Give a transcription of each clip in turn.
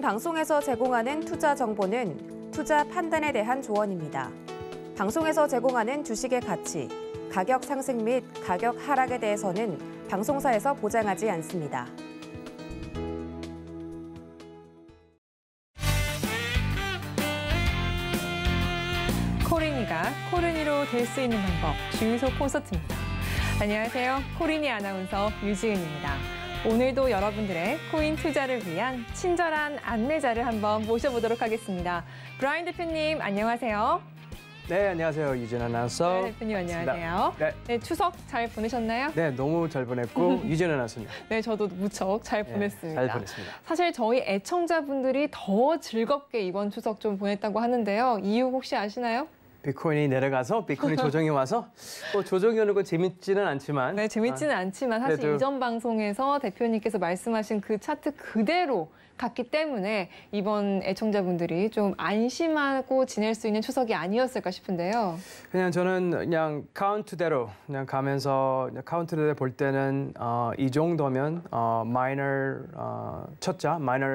방송에서 제공하는 투자 정보는 투자 판단에 대한 조언입니다. 방송에서 제공하는 주식의 가치, 가격 상승 및 가격 하락에 대해서는 방송사에서 보장하지 않습니다. 코린이가 코르니로 될 수 있는 방법 주유소 콘서트입니다. 안녕하세요. 코린이 아나운서 유지은입니다. 오늘도 여러분들의 코인 투자를 위한 친절한 안내자를 한번 모셔보도록 하겠습니다. 브라인 대표님, 안녕하세요. 네, 안녕하세요. 유진 아나운서. 네, 대표님 안녕하세요. 네. 네. 추석 잘 보내셨나요? 네, 너무 잘 보냈고 유진 아나운서입 네, 저도 무척 잘 네, 보냈습니다. 잘 보냈습니다. 사실 저희 애청자분들이 더 즐겁게 이번 추석 좀 보냈다고 하는데요. 이유 혹시 아시나요? 비트코인이 내려가서 비트코인 조정이 와서 또 조정이 오는 건 재밌지는 않지만 네 재밌지는 아, 않지만 사실 그래도... 이전 방송에서 대표님께서 말씀하신 그 차트 그대로 갔기 때문에 이번 애청자분들이 좀 안심하고 지낼 수 있는 추석이 아니었을까 싶은데요. 그냥 저는 그냥 카운트대로 그냥 가면서 그냥 카운트대로 볼 때는 어, 이 정도면 어, 마이너 어, 첫자 마이너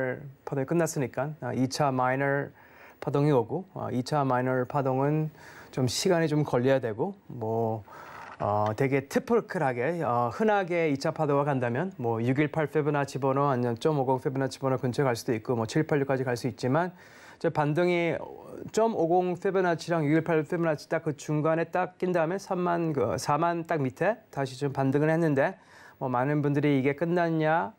파도 끝났으니까 어, 2차 마이너 파동이 오고 2차 어, 마이너 파동은 좀 시간이 좀 걸려야 되고 뭐 어, 되게 트플클하게 어, 흔하게 2차 파도가 간다면 뭐6일8 페브나치 번호 아니면 0.50 페브나치 번호 근처에 갈 수도 있고 뭐 786까지 갈 수 있지만 저 반등이 0.50 페브나치랑 6일8 페브나치 딱 그 중간에 딱 낀 다음에 3만 그 4만 딱 밑에 다시 좀 반등을 했는데 뭐 많은 분들이 이게 끝났냐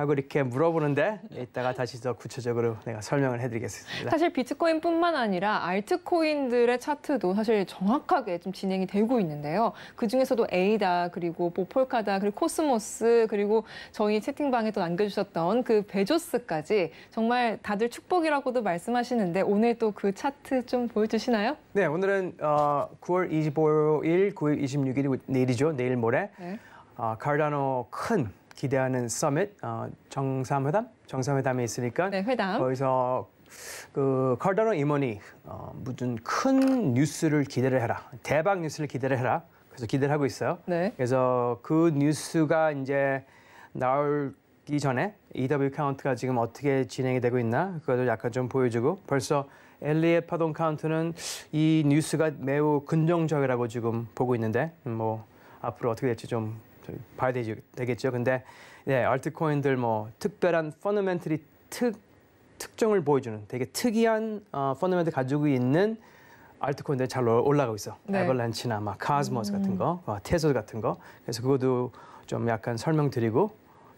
하고 이렇게 물어보는데 이따가 다시 더 구체적으로 내가 설명을 해드리겠습니다. 사실 비트코인뿐만 아니라 알트코인들의 차트도 사실 정확하게 좀 진행이 되고 있는데요. 그 중에서도 에이다 그리고 보폴카다 그리고 코스모스 그리고 저희 채팅방에 또 남겨주셨던 그 베조스까지 정말 다들 축복이라고도 말씀하시는데 오늘 또 그 차트 좀 보여주시나요? 네, 오늘은 어, 9월 25일, 9월 26일이 내일이죠. 내일 모레 네. 어, 카르다노 큰 기대하는 서밋 어, 정상회담 정상회담에 있으니까 네, 회담. 거기서 그 칼더로 임원이 어, 무슨 큰 뉴스를 기대를 해라 대박 뉴스를 기대를 해라 그래서 기대를 하고 있어요. 네. 그래서 그 뉴스가 이제 나올기 전에 EW 카운트가 지금 어떻게 진행이 되고 있나 그걸 것 약간 좀 보여주고 벌써 엘리의 파동 카운트는 이 뉴스가 매우 긍정적이라고 지금 보고 있는데 음, 뭐 앞으로 어떻게 될지 좀 봐야 되지, 되겠죠. 근데 네, 알트코인들 뭐 특별한 펀더멘털이 특 특정을 보여주는 되게 특이한 어, 펀더멘털 가지고 있는 알트코인들 잘 올라가고 있어. 네. 에벌란치나 막 카스모스 음. 같은 거, 테소 어, 같은 거. 그래서 그것도 좀 약간 설명드리고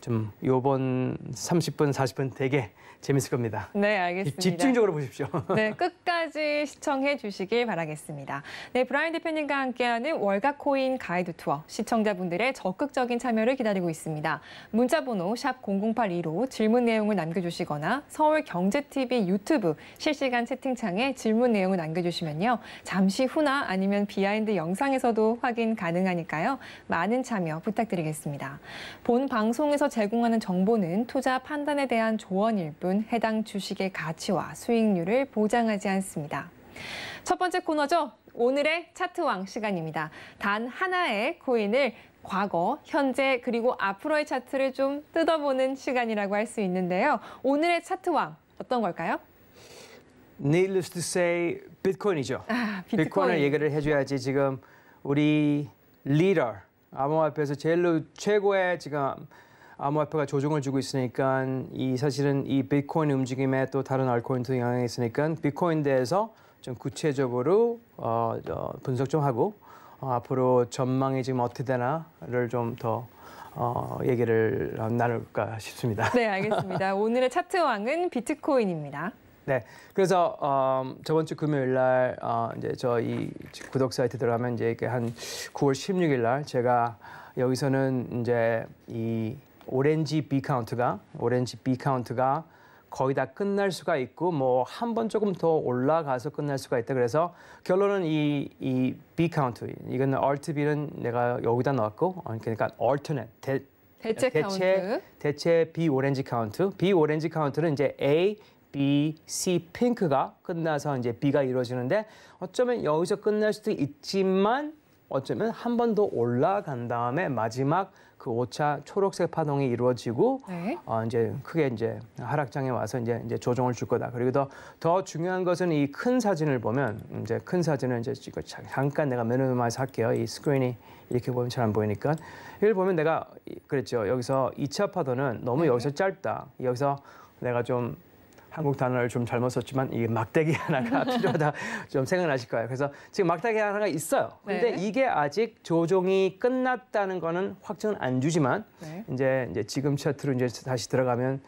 좀 요번 30분, 40분 되게 재밌을 겁니다. 네, 알겠습니다. 집중적으로 보십시오. 네, 끝까지 시청해 주시길 바라겠습니다. 네, 브라인 대표님과 함께하는 월가 코인 가이드 투어 시청자분들의 적극적인 참여를 기다리고 있습니다. 문자 번호 0082로 질문 내용을 남겨 주시거나 서울 경제 TV 유튜브 실시간 채팅창에 질문 내용을 남겨 주시면요. 잠시 후나 아니면 비하인드 영상에서도 확인 가능하니까요. 많은 참여 부탁드리겠습니다. 본 방송에서 제공하는 정보는 투자 판단에 대한 조언일 뿐 해당 주식의 가치와 수익률을 보장하지 않습니다. 첫 번째 코너죠. 오늘의 차트왕 시간입니다. 단 하나의 코인을 과거, 현재, 그리고 앞으로의 차트를 좀 뜯어보는 시간이라고 할 수 있는데요. 오늘의 차트왕 어떤 걸까요? Needless to say, 비트코인이죠. 아, 비트코인. 비트코인을 얘기를 해줘야지 지금 우리 리더, 암호화폐에서 제일 최고의 지금 암호화폐가 조정을 주고 있으니까 이 사실은 이 비트코인 움직임에 또 다른 알코인도 영향이 있으니까 비트코인 대해서 좀 구체적으로 어, 어, 분석 좀 하고 어, 앞으로 전망이 지금 어떻게 되나를 좀 더 어, 얘기를 나눌까 싶습니다. 네, 알겠습니다. 오늘의 차트 왕은 비트코인입니다. 네, 그래서 어, 저번 주 금요일 날 어, 이제 저희 구독 사이트 들어가면 이제 이게 한 9월 16일 날 제가 여기서는 이제 이 오렌지 B 카운트가 오렌지 B 카운트가 거의 다 끝날 수가 있고 뭐 한 번 조금 더 올라가서 끝날 수가 있다 그래서 결론은 이 이 B 카운트 이거는 Alt B는 내가 여기다 넣었고 어, 그러니까 alternate 대, 대체, 대체, 대체 B 오렌지 카운트 B 오렌지 카운트는 이제 A B, C, 핑크가 끝나서 이제 B가 이루어지는데 어쩌면 여기서 끝날 수도 있지만 어쩌면 한 번 더 올라간 다음에 마지막 그 5차 초록색 파동이 이루어지고 네. 어, 이제 크게 이제 하락장에 와서 이제 이제 조정을 줄 거다. 그리고 더더 중요한 것은 이 큰 사진을 보면 이제 큰 사진을 이제 지금 잠깐 내가 메뉴마에서 할게요. 이 스크린이 이렇게 보면 잘 안 보이니까 이를 보면 내가 그랬죠. 여기서 2차 파도는 너무 네. 여기서 짧다. 여기서 내가 좀 한국 단어를 좀 잘못 썼지만 이게 막대기 하나가 필요하다 좀 생각나실 거예요. 그래서 지금 막대기 하나가 있어요. 근데 네. 이게 아직 조종이 끝났다는 거는 확증은 안 주지만 네. 이제 이제 지금 차트로 이제 다시 들어가면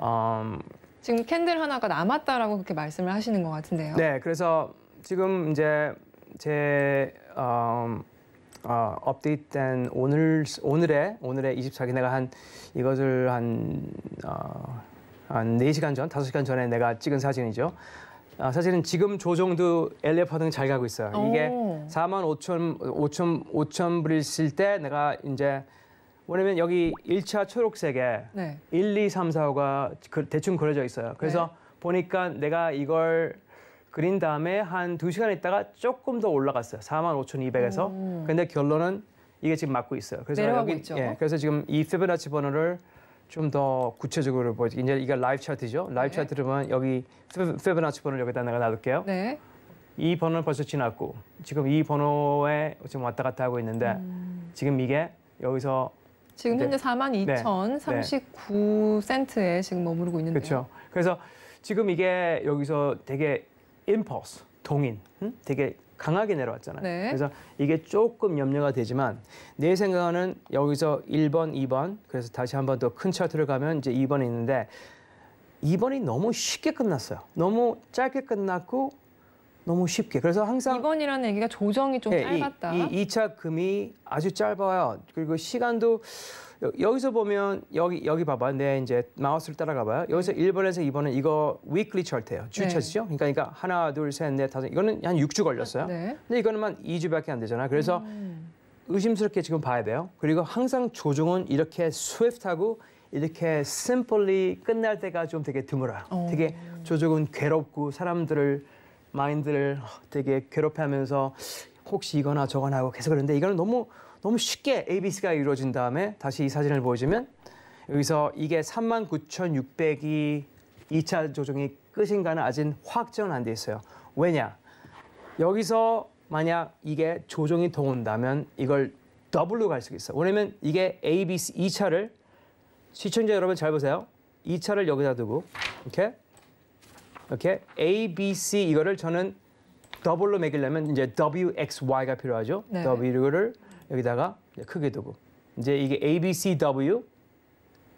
음, 지금 캔들 하나가 남았다라고 그렇게 말씀을 하시는 것 같은데요. 네, 그래서 지금 이제 제 음, 어, 업데이트된 오늘 오늘의 오늘의 24기 내가 한 이것을 한 어, 한 아, 4시간 전, 5시간 전에 내가 찍은 사진이죠. 아, 사실은 지금 조정도 엘리어파 등잘 가고 있어요. 이게 4만 5천 5천 5천 불일 쓸때 내가 이제 왜냐면 여기 1차 초록색에 네. 1, 2, 3, 4, 5가 그, 대충 그려져 있어요. 그래서 네. 보니까 내가 이걸 그린 다음에 한 2시간 있다가 조금 더 올라갔어요. 4만 5,200에서. 오. 근데 결론은 이게 지금 맞고 있어요. 그래서 여기 있죠. 예, 그래서 지금 이 피부나치 번호를 좀더 구체적으로 보여주 뭐 이제 이게 라이브 차트죠. 라이브 네. 차트 들으면 여기 페브나치 번호를 여기다 내가 놔둘게요. 네. 이 번호는 벌써 지났고 지금 이 번호에 지금 왔다 갔다 하고 있는데 음. 지금 이게 여기서 지금 현재 네. 42,039 네. 센트에 지금 머무르고 있는데 그렇죠. 그래서 지금 이게 여기서 되게 임펄스 동인, 응? 되게 강하게 내려왔잖아요. 네. 그래서 이게 조금 염려가 되지만 내 생각에는 여기서 1번, 2번 그래서 다시 한번더 큰 차트를 가면 이제 2번이 있는데 2번이 너무 쉽게 끝났어요. 너무 짧게 끝났고 너무 쉽게. 그래서 항상 2번이라는 얘기가 조정이 좀 네, 짧았다. 이, 이, 2차 금이 아주 짧아요. 그리고 시간도 여기서 보면 여기 여기 봐봐. 내 이제 마우스를 따라가봐요. 여기서 1번에서 2번은 이거 weekly c h 예요주 네. 차트죠. 그러니까, 그러니까 하나, 둘, 셋, 넷, 다섯. 이거는 한 6주 걸렸어요. 네. 근데 이거는만 2주밖에 안 되잖아. 그래서 음. 의심스럽게 지금 봐야 돼요. 그리고 항상 조종은 이렇게 스위프트하고 이렇게 심플리 끝날 때가 좀 되게 드물어요. 오. 어. 되게 조종은 괴롭고 사람들을 마인드를 되게 괴롭혀하면서 혹시 이거나 저거나 하고 계속 그러는데 이거는 너무 너무 쉽게 ABC가 이루어진 다음에 다시 이 사진을 보여주면 여기서 이게 39,600이 2차 조정이 끝인가는 아직 확정은 안 돼 있어요. 왜냐? 여기서 만약 이게 조정이 더 온다면 이걸 더블로 갈 수 있어. 왜냐면 이게 ABC 2차를 시청자 여러분 잘 보세요. 2차를 여기다 두고 이렇게 이렇게 ABC 이거를 저는 더블로 매기려면 이제 WXY가 필요하죠. 네. W를 여기다가 크게 두고 이제 이게 A, B, C, W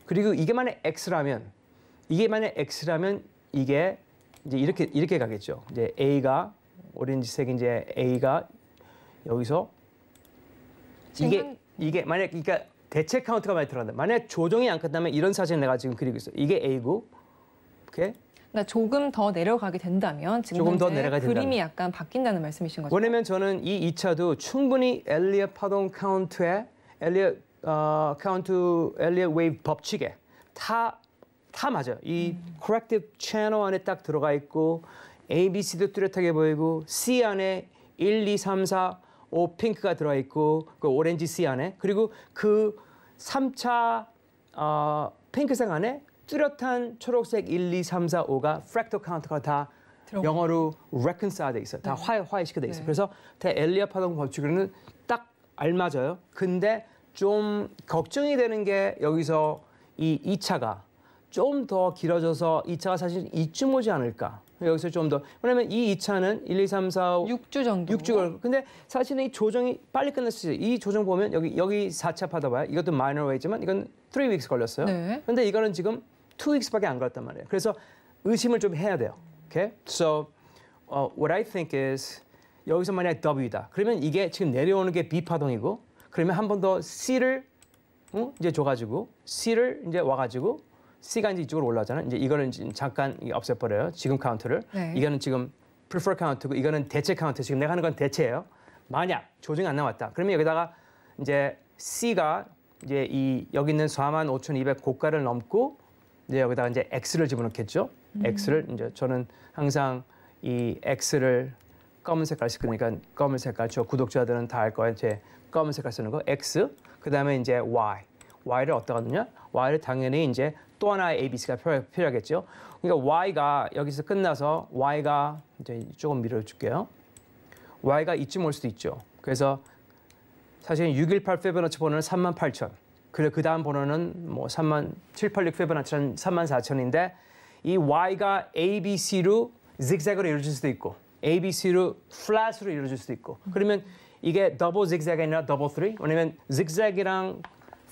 그리고 이게 만약 X라면 이게 만약 X라면 이게 이제 이렇게 이렇게 가겠죠. 이제 A가 오렌지색 이제 A가 여기서 이게 이게 만약 그러니까 대체 카운트가 많이 들어간다. 만약 조정이 안 끝나면 이런 사진 내가 지금 그리고 있어. 이게 A고, 이렇게 그러니까 조금 더 내려가게 된다면 지금 조금 더 내려가게 된다 그림이 약간 바뀐다는 말씀이신 거죠? 왜냐면 저는 이 2차도 충분히 엘리엇 파동 카운트에 엘리엇 어, 카운트 엘리엇 웨이브 법칙에 다 다 맞아요. 이 음. corrective channel 안에 딱 들어가 있고 A, B, C도 뚜렷하게 보이고 C 안에 1, 2, 3, 4, 5 핑크가 들어가 있고 그 오렌지 C 안에 그리고 그 3차 어, 핑크색 안에 뚜렷한 초록색 1, 2, 3, 4, 5가 프랙토 카운터가 다 들어가. 영어로 reconcile돼 있어요. 다 네. 화해 화해시켜 돼 있어요. 네. 그래서 대 엘리아 파동 법칙으로는 딱 알맞아요. 근데 좀 걱정이 되는 게 여기서 이 2차가 좀 더 길어져서 2차가 사실 이쯤 오지 않을까. 여기서 좀 더. 왜냐면 이 2차는 1, 2, 3, 4, 5. 6주 정도. 6주 걸. 근데 사실은 이 조정이 빨리 끝날 수 있어요. 이 조정 보면 여기, 여기 4차 받아봐요. 이것도 마이너 웨이지만 이건 3 weeks 걸렸어요. 네. 근데 이거는 지금 two weeks밖에 안 걸었단 말이에요. 그래서 의심을 좀 해야 돼요. Okay? So uh, what I think is 여기서 만약 W다. 그러면 이게 지금 내려오는 게 B 파동이고 그러면 한 번 더 C를 응? 이제 줘가지고 C를 이제 와가지고 C가 이제 이쪽으로 올라잖아요 이제 이거는 잠깐 없애버려요. 지금 카운트를. 네. 이거는 지금 prefer 카운트고 이거는 대체 카운트. 지금 내가 하는 건 대체예요. 만약 조정이 안 나왔다. 그러면 여기다가 이제 C가 이제 이 여기 있는 4만 5,200 고가를 넘고 이제 네, 여기다가 이제 x를 집어넣겠죠. 음. x를 이제 저는 항상 이 x를 검은 색깔 쓰니까 검은 색깔 저 구독자들은 다 알 거예요. 제 검은 색깔 쓰는 거 x 그다음에 이제 y y를 어디다 넣냐? y를 당연히 이제 또 하나의 abc가 필요하겠죠. 그러니까 y가 여기서 끝나서 y가 이제 조금 밀어 줄게요. y가 이쯤 올 수도 있죠. 그래서 사실 618 페베너치 번호는 38,000. 그래 그 다음 번호는 뭐 3만 7, 8, 6, 페버나치는 3만 4천인데 이 y가 a, b, c로 zigzag으로 이루어질 수도 있고 a, b, c로 flat으로 이루어질 수도 있고 그러면 이게 double zigzag이 아니라 double three 왜냐면 zigzag이랑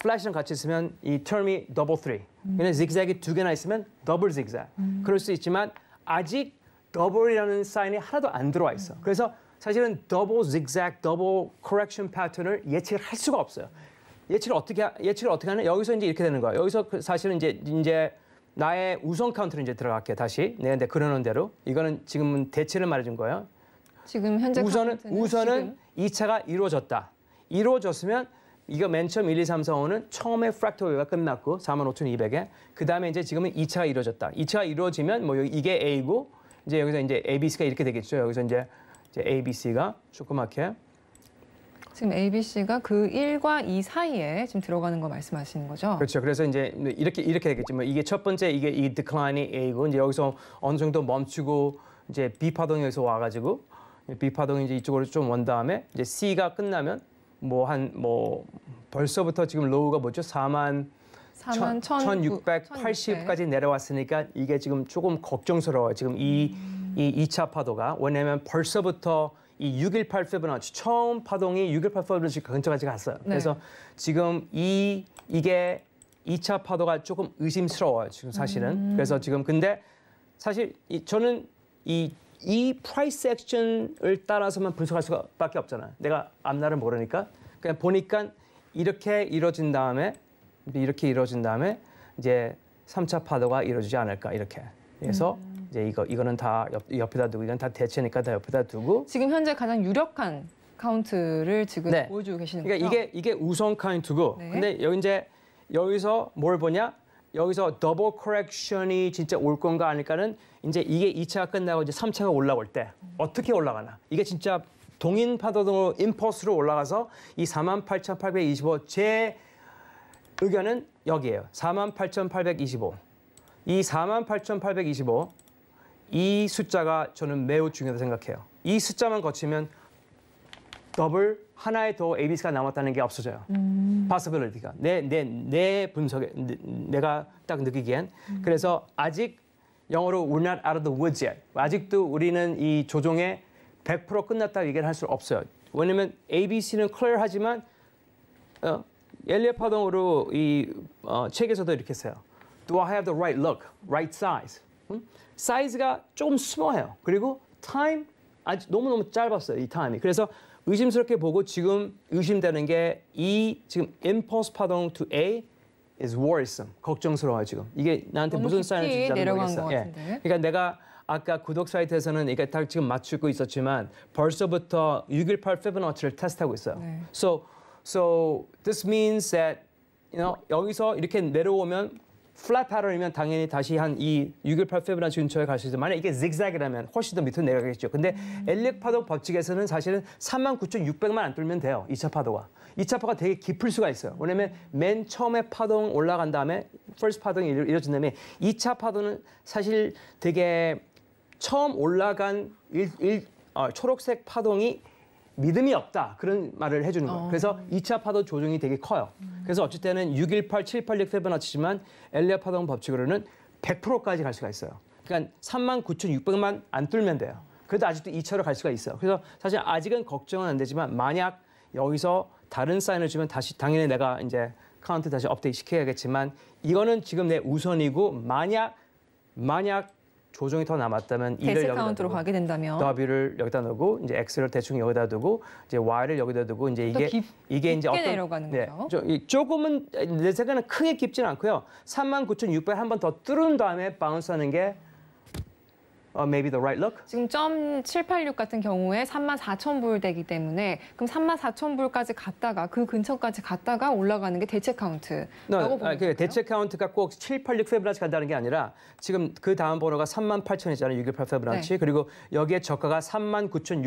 flash랑 같이 있으면 이 term이 double three 근데 zigzag이 두 개나 있으면 double zigzag 그럴 수 있지만 아직 double이라는 사인이 하나도 안 들어와 있어 그래서 사실은 double zigzag, double correction 패턴을 예측할 수가 없어요. 예측을 어떻게 예측을 어떻게 하냐 여기서 이제 이렇게 되는 거야. 여기서 그 사실은 이제 이제 나의 우선 카운트로 이제 들어갈게 다시. 내 네, 근데 그러는 대로 이거는 지금은 대체를 말해준 거예요. 지금 현재 우선은 우선은 이차가 이루어졌다. 이루어졌으면 이거 맨 처음 1, 2, 3, 4, 5는 처음에 프랙토리가 끝났고 45,200에 그다음에 이제 지금은 2차가 이루어졌다. 2차가 이루어지면 뭐 이게 A고 이제 여기서 이제 ABC가 이렇게 되겠죠. 여기서 이제, 이제 ABC가 조그맣게 지금 ABC가 그 1과 2 사이에 지금 들어가는 거 말씀하시는 거죠? 그렇죠. 그래서 이제 이렇게 이렇게 되겠지만 뭐 이게 첫 번째 이게 이 decline이 A고 이제 여기서 어느 정도 멈추고 이제 B 파동에서 와가지고 B 파동이 이제 이쪽으로 좀 온 다음에 이제 C가 끝나면 뭐 한뭐 뭐 벌써부터 지금 로우가 뭐죠? 4만 4만 1680까지 내려왔으니까 이게 지금 조금 걱정스러워요. 지금 이, 음. 이 2차 파도가. 왜냐면 벌써부터 이6.18 피보나치 처음 파동이 6.18 피보나치 근처까지 갔어요. 네. 그래서 지금 이 이게 2차 파도가 조금 의심스러워요. 지금 사실은. 음. 그래서 지금 근데 사실 이, 저는 이, 이 프라이스 액션을 따라서만 분석할 수밖에 없잖아요. 내가 앞날을 모르니까 그냥 보니까 이렇게 이루어진 다음에 이렇게 이루어진 다음에 이제 3차 파도가 이루어지지 않을까 이렇게. 그래서 음. 이제 이거 이거는 다 옆, 에다 두고 이건 다 대체니까 다 옆에다 두고 지금 현재 가장 유력한 카운트를 지금 네. 보여주고 계시는 그러니까 거죠? 이게 이게 우선 카운트고 네. 근데 여기 이제 여기서 뭘 보냐? 여기서 더블 커렉션이 진짜 올 건가 아닐까는 이제 이게 2차가 끝나고 이제 3차가 올라올 때 어떻게 올라가나 이게 진짜 동인 파도등으로 인퍼스로 올라가서 이 48,825 제 의견은 여기에요. 48,825. 이48,825 이 숫자가 저는 매우 중요하다고 생각해요. 이 숫자만 거치면 더블 하나의 더 ABC가 남았다는 게 없어져요. 음. possibility가 내 내 내 분석에 내, 내가 딱 느끼기엔 음. 그래서 아직 영어로 we're not out of the woods yet. 아직도 우리는 이 조종에 100% 끝났다 얘기를 할수 없어요. 왜냐면 ABC는 클리어하지만 어, 엘리엇 파동으로 이 어, 책에서도 이렇게 써요. Do I have the right look, right size? 음? 사이즈가 조금 스모해요. 그리고 타임 아직 너무너무 짧았어요. 이 타임이. 그래서 의심스럽게 보고 지금 의심되는 게 이 지금 i m p u s e 파동 to A is worrisome. 걱정스러워요, 지금. 이게 나한테 무슨 사인을 주지 모르겠어. 예. 그러니까 내가 아까 구독 사이트에서는 이게 딱 지금 맞추고 있었지만 벌써부터 618 피부나치를 테스트하고 있어요. 네. So so this means that you know, 여기서 이렇게 내려오면 플랫 패턴이면 당연히 다시 한 이6.18 페브라치 근처에 갈 수 있어 만약 이게 zigzag이라면 훨씬 더 밑으로 내려가겠죠. 근데 음. 엘릭 파동 법칙에서는 사실은 39,600만 안 뚫면 돼요. 2차 파도가. 2차 파도가 되게 깊을 수가 있어요. 왜냐면 맨 처음에 파동 올라간 다음에 first 파동이 이루어진 다음에 2차 파도는 사실 되게 처음 올라간 일, 일, 어, 초록색 파동이 믿음이 없다 그런 말을 해주는 거예요. 어. 그래서 2차 파도 조정이 되게 커요. 음. 그래서 어쨌든 618, 786 7버나치지만 엘리아 파동 법칙으로는 100%까지 갈 수가 있어요. 그러니까 3 9,600만 안 뚫면 돼요. 그래도 아직도 2차로 갈 수가 있어요. 그래서 사실 아직은 걱정은 안 되지만 만약 여기서 다른 사인을 주면 다시 당연히 내가 이제 카운트 다시 업데이트 시켜야겠지만 이거는 지금 내 우선이고 만약 만약 조정이 더 남았다면 이를 카운트로 두고, 가게 된다면 더를 여기다 놓고 이제 x를 대충 여기다 두고 이제 y를 여기다 두고 이제 이게 깊, 이게 이제 어떤 내려가는 네, 거죠? 조금은 내 생각에는 크게 깊지는 않고요. 39,600한번 더 뚫은 다음에 바운스하는 게 uh, maybe the right look. 지금 0.786 같은 경우에 34,000불 되기 때문에 그럼 34,000불까지 갔다가 그 근처까지 갔다가 올라가는 게 대체 카운트라고 no, 보면 그 대체 카운트가 꼭 786 페브란치 간다는 게 아니라 지금 그 다음 번호가 38,000이잖아요. 618 페브란치. 네. 그리고 여기에 저가가 39,600이었어요.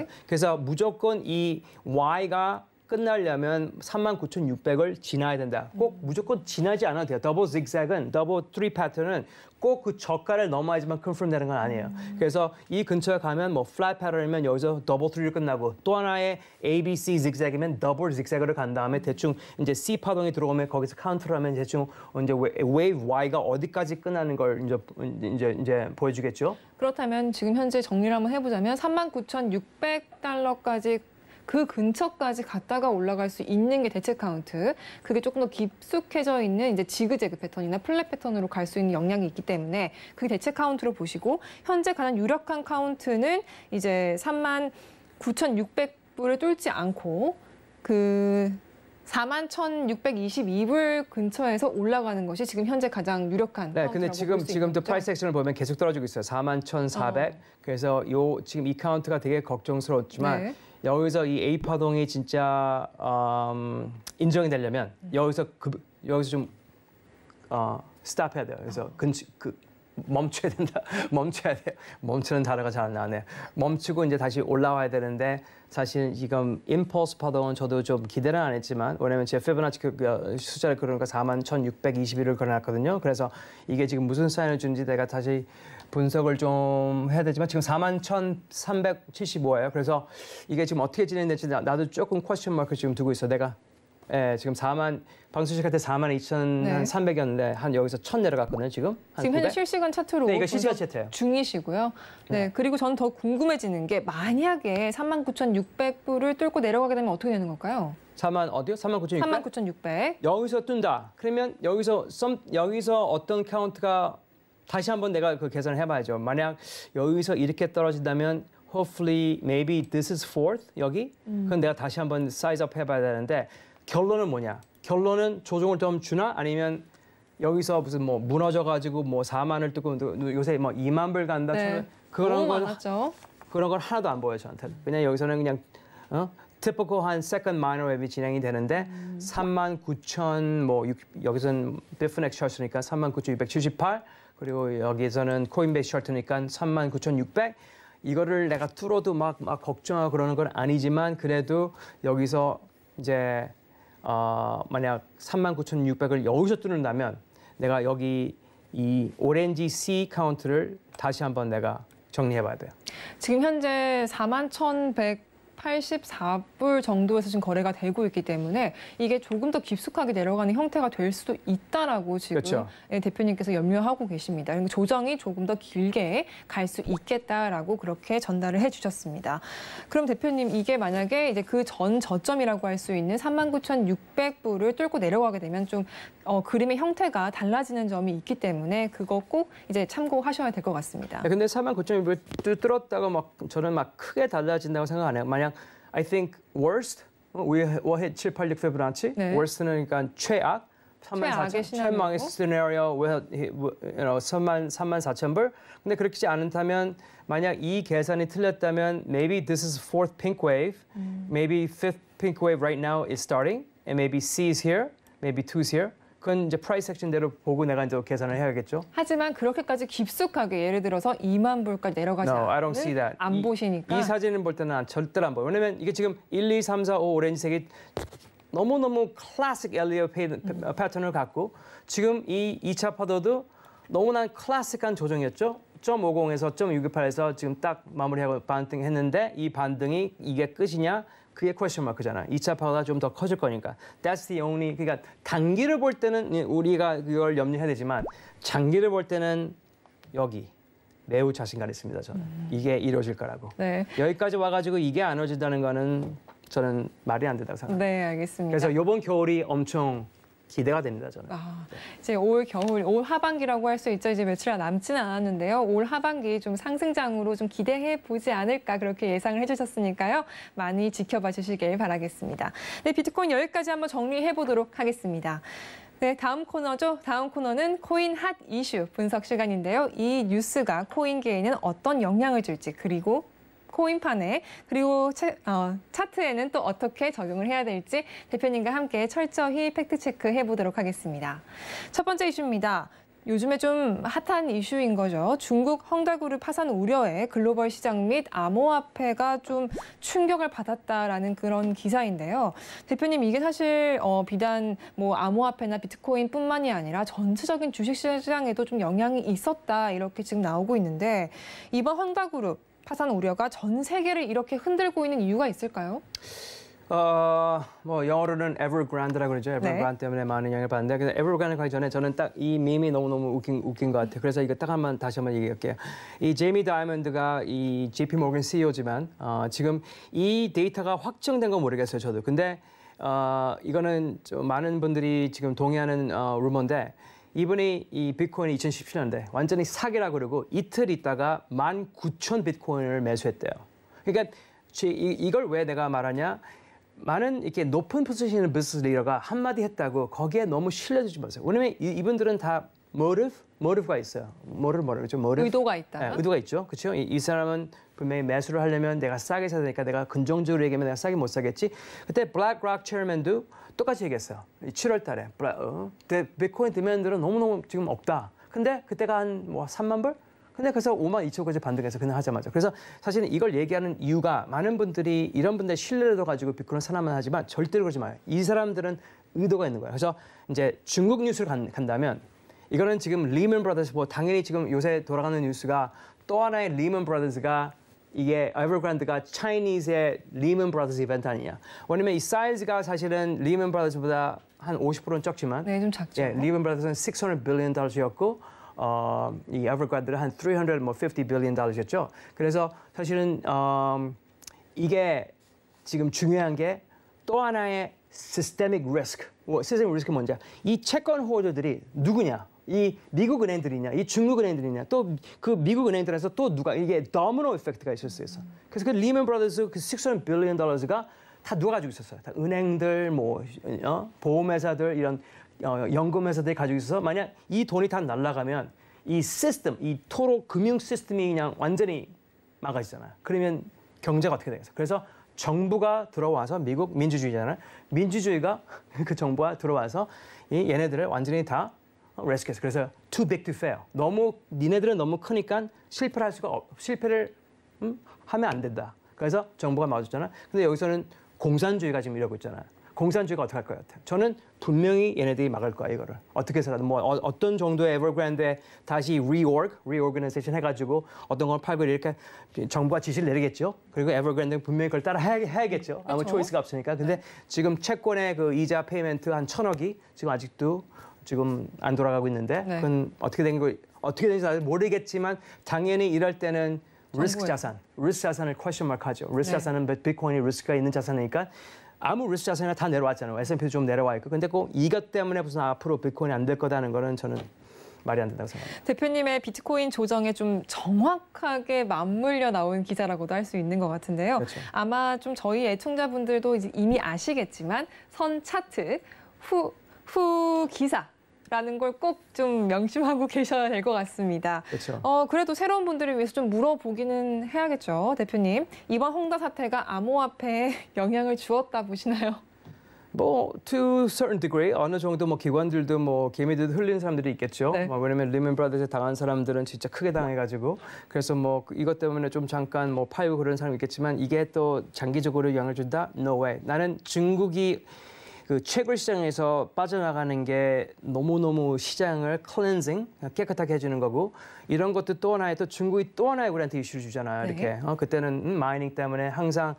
600. 그래서 무조건 이 Y가 끝나려면 39,600을 지나야 된다. 꼭 음. 무조건 지나지 않아도 돼요. 더블 zigzag은 더블 트리 패턴은 꼭 그 저가를 넘어야지만 컨펌되는 건 아니에요. 음. 그래서 이 근처에 가면 뭐 플랫 패턴이면 여기서 더블 트리를 끝나고 또 하나의 ABC zigzag이면 더블 zigzag을 간 다음에 대충 이제 C 파동이 들어오면 거기서 카운트를 하면 대충 이제 웨이브 Y가 어디까지 끝나는 걸 이제 이제 이제 보여주겠죠. 그렇다면 지금 현재 정리를 한번 해보자면 39,600달러까지 그 근처까지 갔다가 올라갈 수 있는 게 대체 카운트. 그게 조금 더 깊숙해져 있는 이제 지그재그 패턴이나 플랫 패턴으로 갈 수 있는 영향이 있기 때문에 그 대체 카운트로 보시고 현재 가장 유력한 카운트는 이제 3만 9,600불을 뚫지 않고 그 4만 1,622불 근처에서 올라가는 것이 지금 현재 가장 유력한. 네, 근데 지금 지금 또파이 섹션을 보면 계속 떨어지고 있어요. 4만 1,400. 어. 그래서 요 지금 이 카운트가 되게 걱정스러웠지만 네. 여기서 이 A 파동이 진짜 음, 인정이 되려면 음. 여기서 그, 여기서 좀 어, 스탑해야 돼요. 그래서 어. 근치, 그 멈춰야 된다. 멈춰야 돼요. 멈추는 단어가 잘 안 나네. 요 멈추고 이제 다시 올라와야 되는데 사실 지금 임펄스 파동은 저도 좀 기대는 안 했지만 왜냐면 제 피부나치 그, 그, 숫자를 그러니까 41,621을 걸어놨거든요 그래서 이게 지금 무슨 사인을 준지 내가 다시 분석을 좀 해야 되지만 지금 41,375예요. 그래서 이게 지금 어떻게 진행될지 나도 조금 퀘스천 마크 지금 두고 있어. 내가 예, 지금 4만 방수식 할때 4만 2,300이었는데 네. 한 여기서 1,000 내려갔거든요, 지금. 지금 현재 실시간 차트로 네, 이거 실시간 차트예요. 중이시고요. 네, 네. 그리고 저는 더 궁금해지는 게 만약에 39,600불을 뚫고 내려가게 되면 어떻게 되는 걸까요? 4만 어디요? 4만 9,600. 4만 9,600. 여기서 뜬다. 그러면 여기서 썸 여기서 어떤 카운트가 다시 한번 내가 그 계산을 해봐야죠. 만약 여기서 이렇게 떨어진다면 hopefully maybe this is fourth 여기 음. 그럼 내가 다시 한번 사이즈업 해봐야 되는데 결론은 뭐냐? 결론은 조정을좀 주나 아니면 여기서 무슨 뭐 무너져 가지고 뭐 4만을 뜨고 요새 뭐 2만 불 간다 네. 저는 그런 건많 그런 건 하나도 안 보여 저한테는. 왜냐 여기서는 그냥 어? typical한 second minor wave이 진행이 되는데 음. 3만 9천 뭐 6, 여기서는 d i f f e r e t e x e r t 이니까 3만 9,678 그리고 여기에서는 코인베이스 셔트니까 39,600 이거를 내가 뚫어도 막, 막 걱정하고 그러는 건 아니지만 그래도 여기서 이제 어, 만약 39,600을 여기서 뚫는다면 내가 여기 이 오렌지 C 카운트를 다시 한번 내가 정리해 봐야 돼요. 지금 현재 41,100 184불 정도에서 지금 거래가 되고 있기 때문에 이게 조금 더 깊숙하게 내려가는 형태가 될 수도 있다라고 지금 그렇죠. 예, 대표님께서 염려하고 계십니다. 그러니까 조정이 조금 더 길게 갈 수 있겠다라고 그렇게 전달을 해주셨습니다. 그럼 대표님 이게 만약에 이제 그 전 저점이라고 할 수 있는 39,600불을 뚫고 내려가게 되면 좀 어, 그림의 형태가 달라지는 점이 있기 때문에 그거 꼭 이제 참고하셔야 될 것 같습니다. 네, 근데 39,600불 뚫었다고 막 저는 막 크게 달라진다고 생각 안 해요. 만약 I think worst we'll hit 786 Fibonacci. 네. worst는 그러니까 최악 34,000 최망의 시나리오 we'll you know 34,000 불. 근데 그렇지 않다면 만약 이 계산이 틀렸다면 maybe this is fourth pink wave. 음. maybe fifth pink wave right now is starting and maybe C is here. maybe two is here. 그건 이제 프라이스 액션대로 보고 내가 이제 계산을 해야겠죠. 하지만 그렇게까지 깊숙하게 예를 들어서 2만 불까지 내려가지 no, 않는 안 이, 보시니까 이 사진을 볼 때는 절대안 봐요. 왜냐면 이게 지금 1, 2, 3, 4, 5 오렌지색이 너무너무 클래식 엘리어 음. 패턴을 갖고 지금 이 2차 파도도 너무나 클래식한 조정이었죠. 0.50에서 0 6 8에서 지금 딱 마무리하고 반등했는데 이 반등이 이게 끝이냐 그게 퀘스천 마크잖아. 2차 파워가 좀 더 커질 거니까. That's the only 그러니까 단기를 볼 때는 우리가 그걸 염려해야 되지만 장기를 볼 때는 여기 매우 자신감 있습니다. 저는 음. 이게 이루어질 거라고. 네. 여기까지 와가지고 이게 안 이루어진다는 거는 저는 말이 안 된다고 생각합니다. 네, 알겠습니다. 그래서 이번 겨울이 엄청 기대가 됩니다 저는. 아, 네. 이제 올 겨울, 올 하반기라고 할 수 있죠. 이제 며칠 남지는 않았는데요. 올 하반기 좀 상승장으로 좀 기대해 보지 않을까 그렇게 예상을 해주셨으니까요. 많이 지켜봐 주시길 바라겠습니다. 네, 비트코인 여기까지 한번 정리해 보도록 하겠습니다. 네, 다음 코너죠. 다음 코너는 코인 핫 이슈 분석 시간인데요. 이 뉴스가 코인계에는 어떤 영향을 줄지 그리고 코인판에 그리고 차, 어, 차트에는 또 어떻게 적용을 해야 될지 대표님과 함께 철저히 팩트체크 해보도록 하겠습니다. 첫 번째 이슈입니다. 요즘에 좀 핫한 이슈인 거죠. 중국 헝다그룹 파산 우려에 글로벌 시장 및 암호화폐가 좀 충격을 받았다라는 그런 기사인데요. 대표님 이게 사실 어, 비단 뭐 암호화폐나 비트코인뿐만이 아니라 전체적인 주식시장에도 좀 영향이 있었다 이렇게 지금 나오고 있는데 이번 헝다그룹 파산 우려가 전 세계를 이렇게 흔들고 있는 이유가 있을까요? 어뭐 영어로는 Evergrande라고 그러죠. Evergrande 네. 때문에 많은 영향을 받는데 근데 Evergrande 가기 전에 저는 딱 이 밈이 너무너무 웃긴 웃긴 것 같아요. 그래서 이거 딱 한 번 다시 한번 얘기할게요. 이 제이미 다이아몬드가 이 JP 모건 CEO지만 어, 지금 이 데이터가 확정된 건 모르겠어요. 저도. 근데 어, 이거는 좀 많은 분들이 지금 동의하는 어, 루머인데 이분이 이 비트코인이 2017년대 완전히 사기라 그러고 이틀 있다가 19,000 비트코인을 매수했대요. 그러니까 이걸 왜 내가 말하냐? 많은 이렇게 높은 포지션의 비즈니스 리더가 한마디 했다고 거기에 너무 신뢰되지 마세요. 왜냐면 이분들은 다 motive, motive가 있어요. motive 뭐라고 그죠 motive. 의도가 있다. 네, 예, 의도가 있죠. 그렇죠? 이, 이, 사람은 분명히 매수를 하려면 내가 싸게 사야 되니까 내가 긍정적으로 얘기하면 내가 싸게 못 사겠지. 그때 블랙락 체어맨도 똑같이 얘기했어요. 7월 달에 블랙, 어, 그 비트코인 디맨드는 너무너무 지금 없다. 근데 그때가 한 뭐 3만 불? 근데 그래서 5만 2천까지 반등해서 그냥 하자마자. 그래서 사실은 이걸 얘기하는 이유가 많은 분들이 이런 분들 신뢰를 가지고 비트코인 사나만 하지만 절대로 그러지 마요. 이 사람들은 의도가 있는 거예요. 그래서 이제 중국 뉴스를 간, 간다면 이거는 지금 리먼 브라더스 뭐 당연히 지금 요새 돌아가는 뉴스가 또 하나의 리먼 브라더스가 이게 에버그랜드가 차이니즈의 리먼 브라더스 이벤트 아니냐. 왜냐면 이 사이즈가 사실은 리먼 브라더스보다 한 50%는 적지만 네, 좀 작죠. 예, 리먼 브라더스는 600 billion 달러였고 어, 이 에버그랜드는 한350 뭐 billion 달러였죠. 그래서 사실은 어, 이게 지금 중요한 게 또 하나의 시스템 t 리스크. c risk. 뭐, systemic 뭔지. 이 채권 호주들이 누구냐? 이 미국 은행들이냐, 이 중국 은행들이냐, 또 그 미국 은행들에서 또 누가 이게 더미노 이펙트가 있었어 그래서 그 리먼 브라더스 그600 빌리언 달러즈가 다 누가 가지고 있었어요. 다 은행들, 뭐 어? 보험회사들 이런 어, 연금회사들이 가지고 있어서 만약 이 돈이 다 날라가면 이 시스템, 이 토로 금융 시스템이 그냥 완전히 막아지잖아요. 그러면 경제가 어떻게 되겠어 그래서 정부가 들어와서 미국 민주주의잖아요. 민주주의가 그 정부가 들어와서 이 얘네들을 완전히 다 어, risk에서 그래서 too big to fail. 너무 니네들은 너무 크니까 실패할 수가 없, 실패를 음, 하면 안 된다. 그래서 정부가 맞았잖아. 근데 여기서는 공산주의가 지금 이러고 있잖아 공산주의가 어떻게 할것 같아요? 저는 분명히 얘네들이 막을 거야 이거를 어떻게 해서라도 뭐 어, 어떤 정도의 에버그랜드에 다시 reorg, reorganization 해가지고 어떤 걸 팔고 이렇게 정부가 지시를 내리겠죠. 그리고 에버그랜드는 분명히 그걸 따라 해야, 겠죠 아무 그렇죠? 초이스가 없으니까. 근데 지금 채권의 그 이자 페이먼트 한 천억이 지금 아직도 지금 안 돌아가고 있는데 네. 그건 어떻게 된 거 어떻게 된지 잘 모르겠지만 당연히 이럴 때는 리스크 자산, 리스크 자산을 퀘션 마크하죠. 리스크 네. 자산은 비트코인이 리스크가 있는 자산이니까 아무 리스크 자산이나 다 내려왔잖아요. S&P도 좀 내려와 있고. 근데 꼭 이것 때문에 무슨 앞으로 비트코인이 안 될 거다는 거는 저는 말이 안 된다고 생각합니다. 대표님의 비트코인 조정에 좀 정확하게 맞물려 나온 기사라고도 할 수 있는 것 같은데요. 그렇죠. 아마 좀 저희 애청자분들도 이미 아시겠지만 선 차트 후 후 기사 라는 걸 꼭 좀 명심하고 계셔야 될 것 같습니다. 그렇죠. 어, 그래도 새로운 분들을 위해서 좀 물어보기는 해야겠죠, 대표님. 이번 홍다 사태가 암호화폐에 영향을 주었다 보시나요? 뭐 to certain degree 어느 정도 뭐 기관들도 뭐개미들 흘린 사람들이 있겠죠. 네. 뭐 왜냐면 리먼 브라더스에 당한 사람들은 진짜 크게 네. 당해가지고 그래서 뭐 이것 때문에 좀 잠깐 뭐 파이고 그런 사람 있겠지만 이게 또 장기적으로 영향을 준다? No way. 나는 중국이 그 채굴 시장에서 빠져나가는 게 너무너무 시장을 클렌징 그러니까 깨끗하게 해주는 거고 이런 것도 또 하나의 또 중국이 또 하나의 우리한테 이슈를 주잖아요. 네. 이렇게 네. 어, 그때는 음, 마이닝 때문에 항상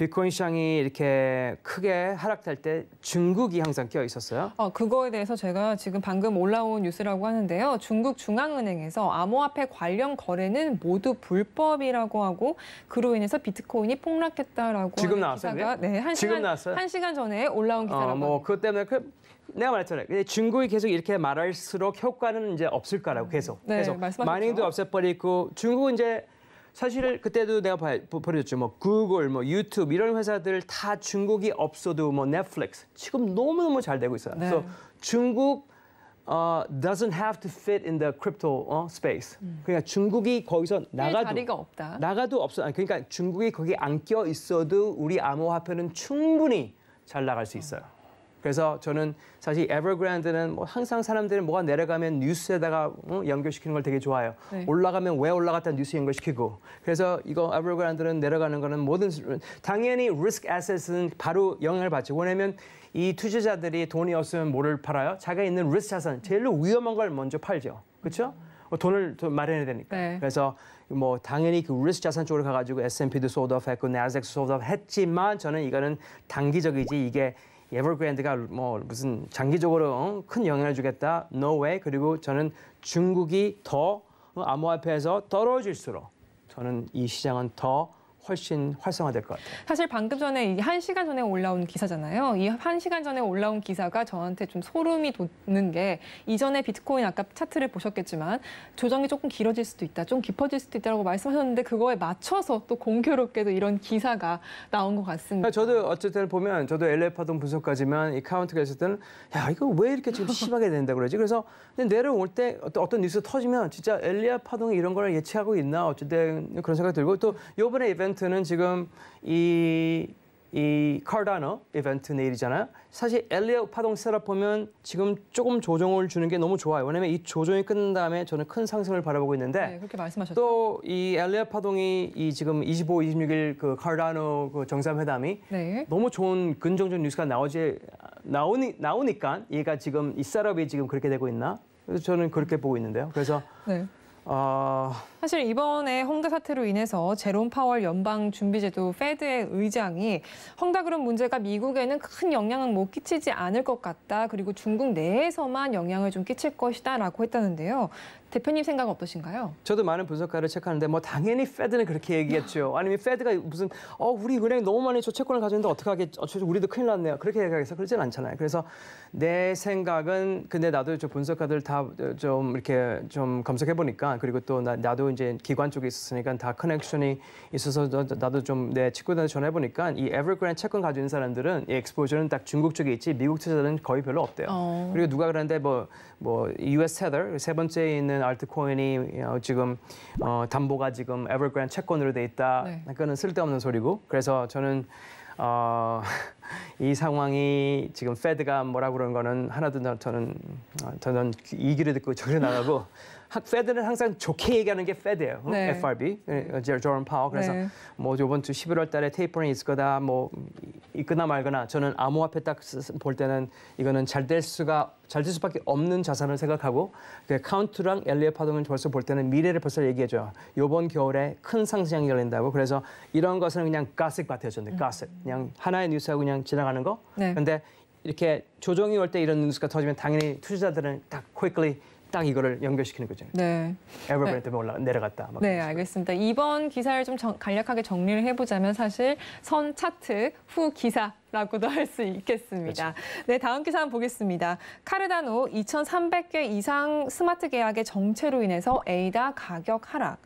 비트코인 시장이 이렇게 크게 하락할 때 중국이 항상 끼어 있었어요. 어, 그거에 대해서 제가 지금 방금 올라온 뉴스라고 하는데요. 중국 중앙은행에서 암호화폐 관련 거래는 모두 불법이라고 하고 그로 인해서 비트코인이 폭락했다라고 지금 나왔어요. 기사가 네, 한 시간 나왔어요? 한 시간 전에 올라온 어, 기사라고. 어, 뭐 그것 때문에 그 내가 말했잖아요. 중국이 계속 이렇게 말할수록 효과는 이제 없을 거라고 음, 계속. 네, 계속 마이닝도 없애버리고 중국은 이제 사실 그때도 내가 봐, 버렸죠뭐 구글, 뭐 유튜브 이런 회사들 다 중국이 없어도 뭐 넷플릭스 지금 너무 너무 잘 되고 있어요. 네. 그래서 중국 어, doesn't have to fit in the crypto 어, space. 음. 그러니까 중국이 거기서 나가도 자리가 없다. 나가도 없어. 아 그러니까 중국이 거기 안 껴 있어도 우리 암호화폐는 충분히 잘 나갈 수 있어요. 어. 그래서 저는 사실 에버그랜드는 뭐 항상 사람들은 뭐가 내려가면 뉴스에다가 어, 연결시키는 걸 되게 좋아해요. 네. 올라가면 왜 올라갔다 뉴스 연결시키고. 그래서 이거 에버그랜드는 내려가는 거는 모든 당연히 리스크 에셋은 바로 영향을 받죠. 왜냐면 이 투자자들이 돈이 없으면 뭐를 팔아요? 자기가 있는 리스크 자산, 제일 위험한 걸 먼저 팔죠. 그렇죠? 돈을 마련해야 되니까. 네. 그래서 뭐 당연히 그 리스크 자산 쪽으로 가가지고 S&P도 소드업 했고 나스닥 소드업 했지만 저는 이거는 단기적이지 이게 에버그랜드가 뭐 무슨 장기적으로 어, 큰 영향을 주겠다. No way. 그리고 저는 중국이 더 어, 암호화폐에서 떨어질수록 저는 이 시장은 더 훨씬 활성화될 것 같아요. 사실 방금 전에 한 시간 전에 올라온 기사잖아요. 이 한 시간 전에 올라온 기사가 저한테 좀 소름이 돋는 게 이전에 비트코인 아까 차트를 보셨겠지만 조정이 조금 길어질 수도 있다, 좀 깊어질 수도 있다고 말씀하셨는데 그거에 맞춰서 또 공교롭게도 이런 기사가 나온 것 같습니다. 아, 저도 어쨌든 보면 저도 엘레파동 분석까지만 이 카운트가 있을 때는 야 이거 왜 이렇게 지금 심하게 된다 그러지? 그래서 내려올 때 어떤, 어떤 뉴스 터지면 진짜 엘리아 파동 이런 이걸 예측하고 있나 어쨌든 그런 생각이 들고 또이번에 이벤트 이벤트는 지금 이, 이 카르다노 이벤트 내일이잖아요. 사실 엘리오 파동 세라 보면 지금 조금 조정을 주는 게 너무 좋아요. 왜냐면 이 조정이 끝난 다음에 저는 큰 상승을 바라보고 있는데 네, 또이 엘리오 파동이 이 지금 25, 26일 그 카르다노 그 정상회담이 네. 너무 좋은 긍정적인 뉴스가 나오지 나오니 나오니까 얘가 지금 이 셋업이 지금 그렇게 되고 있나? 그래서 저는 그렇게 보고 있는데요. 그래서 네. 어... 사실 이번에 헝다 사태로 인해서 제롬 파월 연방 준비제도 페드의 의장이 헝다 그룹 문제가 미국에는 큰 영향은 못 끼치지 않을 것 같다. 그리고 중국 내에서만 영향을 좀 끼칠 것이다라고 했다는데요. 대표님 생각은 어떠신가요? 저도 많은 분석가를 체크하는데 뭐 당연히 페드는 그렇게 얘기했죠. 아니면 페드가 무슨 어 우리 은행 너무 많이 저 채권을 가졌는데 어떡하겠 어, 우리도 큰일 났네요. 그렇게 얘기해서 그러진 않잖아요. 그래서 내 생각은 근데 나도 저 분석가들 다좀 어, 이렇게 좀 검색해 보니까 그리고 또 나, 나도 이제 기관 쪽에 있었으니까 다 커넥션이 있어서 나도 좀 내 친구들한테 전해 보니까 이 에버그랜 채권 가지고 있는 사람들은 이 엑스포저는 딱 중국 쪽에 있지 미국 투자자는 거의 별로 없대요. 어. 그리고 누가 그러는데 뭐 뭐 US 테더 세 번째에 있는 있는 알트코인이 y 어, 지금 어, 담보가 지금 에버그랜드 채권으로 돼 있다. 네. 그거는 쓸데없는 소리고. 그래서 저는 어, 이 상황이 지금 페드가 뭐라 고 그러는 거는 하나도 저는 어, 저는 이 길을 듣고 저를 나가고 페드는 항상 좋게 얘기하는 게 페드예요. 어? 네. FRB, 저런 파워. 그래서 네. 뭐 이번 주 11월 달에 테이퍼링 있을 거다, 뭐 있거나 말거나 저는 암호화폐 딱 볼 때는 이거는 잘 될 수가 잘될 수밖에 없는 자산을 생각하고 그 카운트랑 엘리어 파동을 벌써 볼 때는 미래를 벌써 얘기해줘요. 요번 겨울에 큰 상승이 열린다고. 그래서 이런 것은 그냥 가스 같아요. 저는 가스. 그냥 하나의 뉴스하고 그냥 지나가는 거. 네. 근데 이렇게 조정이 올 때 이런 뉴스가 터지면 당연히 투자자들은 딱 quickly 딱 이거를 연결시키는 거죠. 네. 에버랜트에 네. 올라 내려갔다. 네, 알겠습니다. 이번 기사를 좀 정, 간략하게 정리를 해보자면 사실 선 차트 후 기사 라고도 할 수 있겠습니다. 그렇죠. 네, 다음 기사 한번 보겠습니다. 카르다노 2,300개 이상 스마트 계약의 정체로 인해서 에이다 가격 하락.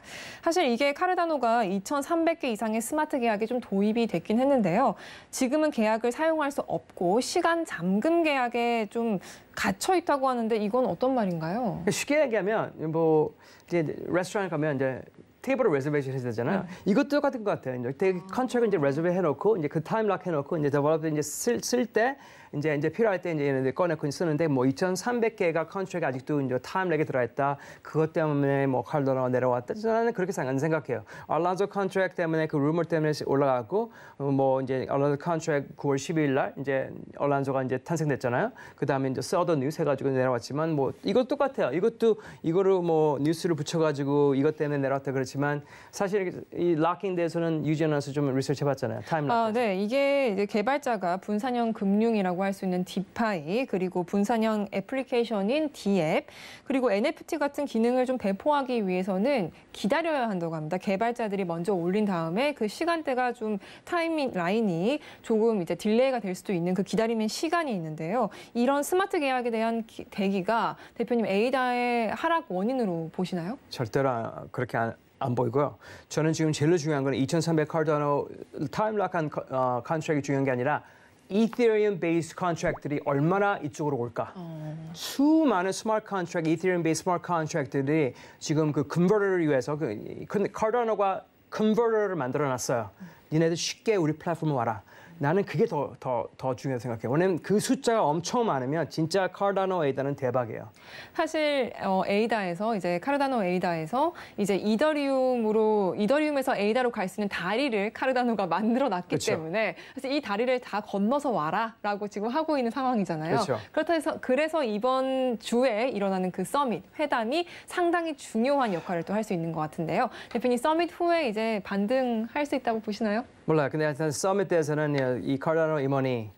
사실 이게 카르다노가 2,300개 이상의 스마트 계약이 좀 도입이 됐긴 했는데요. 지금은 계약을 사용할 수 없고 시간 잠금 계약에 좀 갇혀 있다고 하는데 이건 어떤 말인가요? 그러니까 쉽게 얘기하면 뭐 이제 레스토랑 가면 이제 테이블을 레저베이션 해야 되잖아요. 네. 이것도 같은것 같아요. 이제 컨트랙을 이제 레저베 해놓고 이제 그 타임락 해놓고 이제 데벨롭 이제 쓸때 이제 이제 필요할 때 이제 얘네들 꺼내고 쓰는데 뭐 2,300개가 컨트랙 아직도 이제 타임렉에 들어있다. 그것 때문에 뭐 칼도나 내려왔다. 저는 그렇게 안 생각해요. 알란소 컨트랙 때문에 그 루머 때문에 올라갔고 어, 뭐 이제 알란소 컨트랙 9월 12일 날 이제 알란소가 이제 탄생됐잖아요. 그다음에 이제 서던 뉴스 해가지고 내려왔지만 뭐 이것 도 똑같아요. 이것도 이거를 뭐 뉴스를 붙여가지고 이것 때문에 내려왔다 그렇지만 사실 이 락킹 대해서는 유지연에서 좀 리서치 해봤잖아요. 타임라 아, 네, 이게 이제 개발자가 분산형 금융이라고 할수 있는 디파이, 그리고 분산형 애플리케이션인 디앱, 그리고 NFT 같은 기능을 좀 배포하기 위해서는 기다려야 한다고 합니다. 개발자들이 먼저 올린 다음에 그 시간대가 좀 타이밍 라인이 조금 이제 딜레이가 될 수도 있는 그 기다림의 시간이 있는데요. 이런 스마트 계약에 대한 기, 대기가 대표님 에이다의 하락 원인으로 보시나요? 절대로 그렇게 안, 안 보이고요. 저는 지금 제일 중요한 건 2,300 카르다노 타임락한 어, 컨트랙이 중요한 게 아니라 이더리움 베이스 컨트랙트들이 얼마나 이쪽으로 올까? 어. 수많은 스마트 컨트랙 이더리움 베이스 스마트 컨트랙트들이 지금 그 컨버터를 위해서 그 카르노가 컨버터를 만들어 놨어요. 니네들 쉽게 우리 플랫폼에 와라. 나는 그게 더 더 더 중요하다고 생각해요. 왜냐면 그 숫자가 엄청 많으면 진짜 카르다노 에이다는 대박이에요. 사실 어, 에이다에서 이제 카르다노 에이다에서 이제 이더리움으로 이더리움에서 에이다로 갈 수 있는 다리를 카르다노가 만들어 놨기 그렇죠. 때문에 그래서 이 다리를 다 건너서 와라라고 지금 하고 있는 상황이잖아요. 그렇죠. 그렇다 해서 그래서 이번 주에 일어나는 그 서밋 회담이 상당히 중요한 역할을 또 할 수 있는 것 같은데요. 대표님 서밋 후에 이제 반등할 수 있다고 보시나요? 몰라요. 근데 일단 서밋 때에서는 예, 이 카르다노 임원이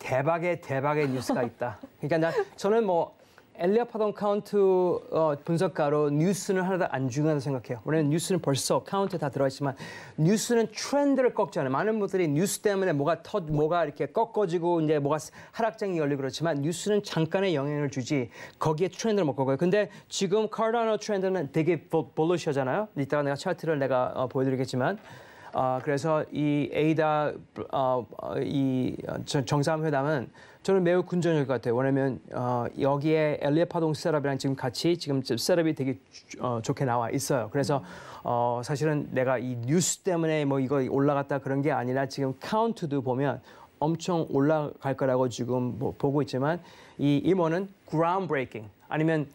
대박의 대박의 뉴스가 있다. 그러니까 나, 저는 뭐 엘리아 파동 카운트 어, 분석가로 뉴스는 하나도 안 중요하다고 생각해요. 왜냐면 뉴스는 벌써 카운트에 다 들어있지만 뉴스는 트렌드를 꺾잖아요. 많은 분들이 뉴스 때문에 뭐가 터, 뭐가 이렇게 꺾어지고 이제 뭐가 하락장이 열리고 그렇지만 뉴스는 잠깐의 영향을 주지 거기에 트렌드를 못 꺾어요. 근데 지금 카르다노 트렌드는 되게 볼러시잖아요 이따가 내가 차트를 내가 어, 보여드리겠지만 어, 그래서 이 에이다 어, 어 이 어, 정상회담은 저는 매우 군전일 것 같아요. 왜냐하면 어, 여기에 엘리파동 에 세럽이랑 지금 같이 지금 세럽이 되게 어, 좋게 나와 있어요. 그래서 어, 사실은 내가 이 뉴스 때문에 뭐 이거 올라갔다 그런 게 아니라 지금 카운트도 보면 엄청 올라갈 거라고 지금 뭐 보고 있지만 이 임원은 groundbreaking 아니면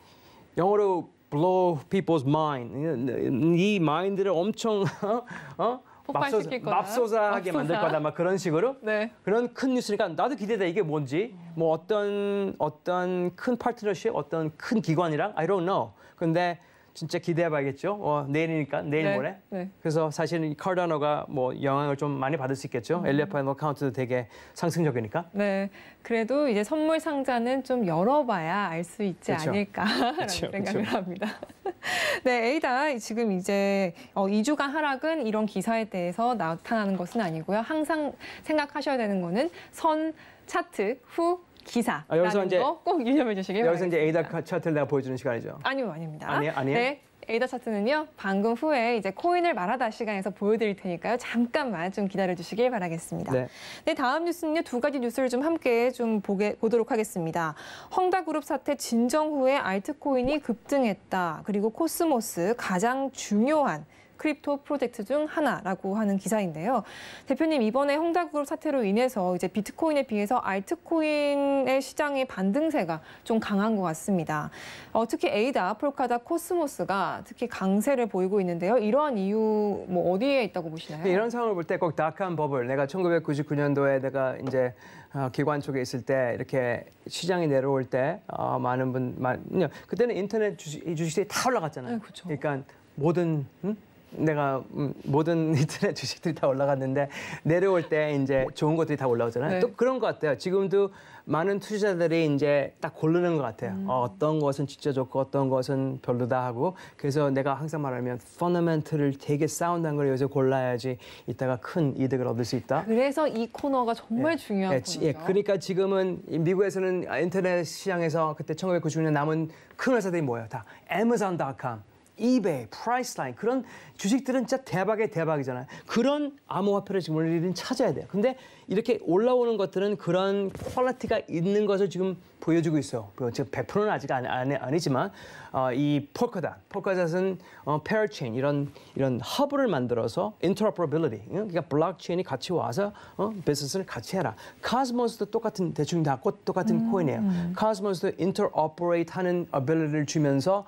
영어로 blow people's mind 이 마인드를 엄청 어? 폭발시킬 소사 거다. 맙소사하게 만들 거다. 막 그런 식으로 네. 그런 큰 뉴스니까 나도 기대돼. 이게 뭔지 뭐 어떤 어떤 큰 파트너십, 어떤 큰 기관이랑 I don't know. 근데 진짜 기대해봐야겠죠. 어, 내일이니까 내일 네. 모레. 네. 그래서 사실은 컬러너가 뭐 영향을 좀 많이 받을 수 있겠죠. 음. 엘리파의 노카운트도 되게 상승적이니까. 네, 그래도 이제 선물 상자는 좀 열어봐야 알 수 있지 그렇죠. 않을까라는 그렇죠. 생각을 그렇죠. 합니다. 네, 에이다 지금 이제 어, 2주간 하락은 이런 기사에 대해서 나타나는 것은 아니고요. 항상 생각하셔야 되는 거는 선 차트 후 기사. 아, 여기서 이제 꼭 유념해 주시길 여기서 바라겠습니다. 이제 에이다 차트를 내가 보여주는 시간이죠. 아니요, 아닙니다. 아니요아니요 네. 에이더 차트는요 방금 후에 이제 코인을 말하다 시간에서 보여드릴 테니까요 잠깐만 좀 기다려주시길 바라겠습니다. 네. 네 다음 뉴스는요 두 가지 뉴스를 좀 함께 좀 보게 보도록 하겠습니다. 헝다그룹 사태 진정 후에 알트코인이 급등했다. 그리고 코스모스 가장 중요한 크립토 프로젝트 중 하나라고 하는 기사인데요. 대표님 이번에 홍다그룹 사태로 인해서 이제 비트코인에 비해서 알트코인의 시장의 반등세가 좀 강한 것 같습니다. 어, 특히 에이다, 폴카다, 코스모스가 특히 강세를 보이고 있는데요. 이러한 이유 뭐 어디에 있다고 보시나요? 네, 이런 상황을 볼 때 꼭 다크한 버블. 내가 1999년도에 내가 이제 어, 기관 쪽에 있을 때 이렇게 시장이 내려올 때 어, 많은 분 많, 그때는 인터넷 주식, 주식이 다 올라갔잖아요. 네, 그렇죠. 그러니까 모든 음? 내가 음, 모든 인터넷 주식들이 다 올라갔는데 내려올 때 이제 좋은 것들이 다 올라오잖아요. 네. 또 그런 것 같아요. 지금도 많은 투자자들이 이제 딱 고르는 것 같아요. 음. 어, 떤 것은 진짜 좋고 어떤 것은 별로다 하고 그래서 내가 항상 말하면 퍼너멘트를 되게 사운드한 걸 요새 골라야지 이따가 큰 이득을 얻을 수 있다. 그래서 이 코너가 정말 예. 중요한 예. 예 코너죠. 예. 그러니까 지금은 미국에서는 인터넷 시장에서 그때 1990년 남은 큰 회사들이 뭐예요? 다 Amazon.com, 이베이, 프라이스라인 그런 주식들은 진짜 대박의 대박이잖아요. 그런 암호화폐를 지금 우리는 찾아야 돼요. 근데 이렇게 올라오는 것들은 그런 퀄리티가 있는 것을 지금 보여주고 있어요. 뭐 지금 100%는 아직 아니, 아니 지만 어, 이 폴카닷, 폴카닷은 어, 페어체인 이런 이런 허브를 만들어서 인터오퍼빌리티 그러니까 블록체인이 같이 와서 어, 비즈니스를 같이 해라. 카스모스도 똑같은 대충 다 똑같은 음, 코인이에요. 카스모스도 인터오퍼레이트하는 어빌리티를 주면서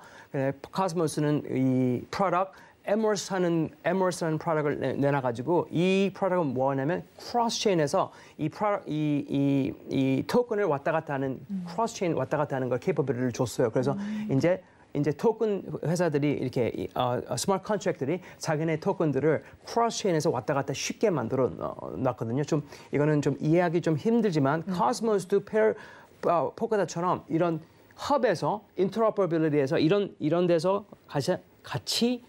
카스모스는 이 프로덕트 에머스하는 에머스라는 프로덕을 내, 내놔가지고 이 프로덕은 뭐냐면 크로스 체인에서 이 프로 이이 이, 토큰을 왔다 갔다 하는 크로스 체인 왔다 갔다 하는 걸 케이퍼블리를 줬어요. 그래서 음. 이제 이제 토큰 회사들이 이렇게 어, 스마트 어, 컨트랙트들이 자기네 토큰들을 크로스 체인에서 왔다 갔다 쉽게 만들어 어, 놨거든요. 좀 이거는 좀 이해하기 좀 힘들지만 음. 코스모스도 페어 포카다처럼 이런 헙에서 인터오퍼빌리티에서 이런 이런 데서 같이 같이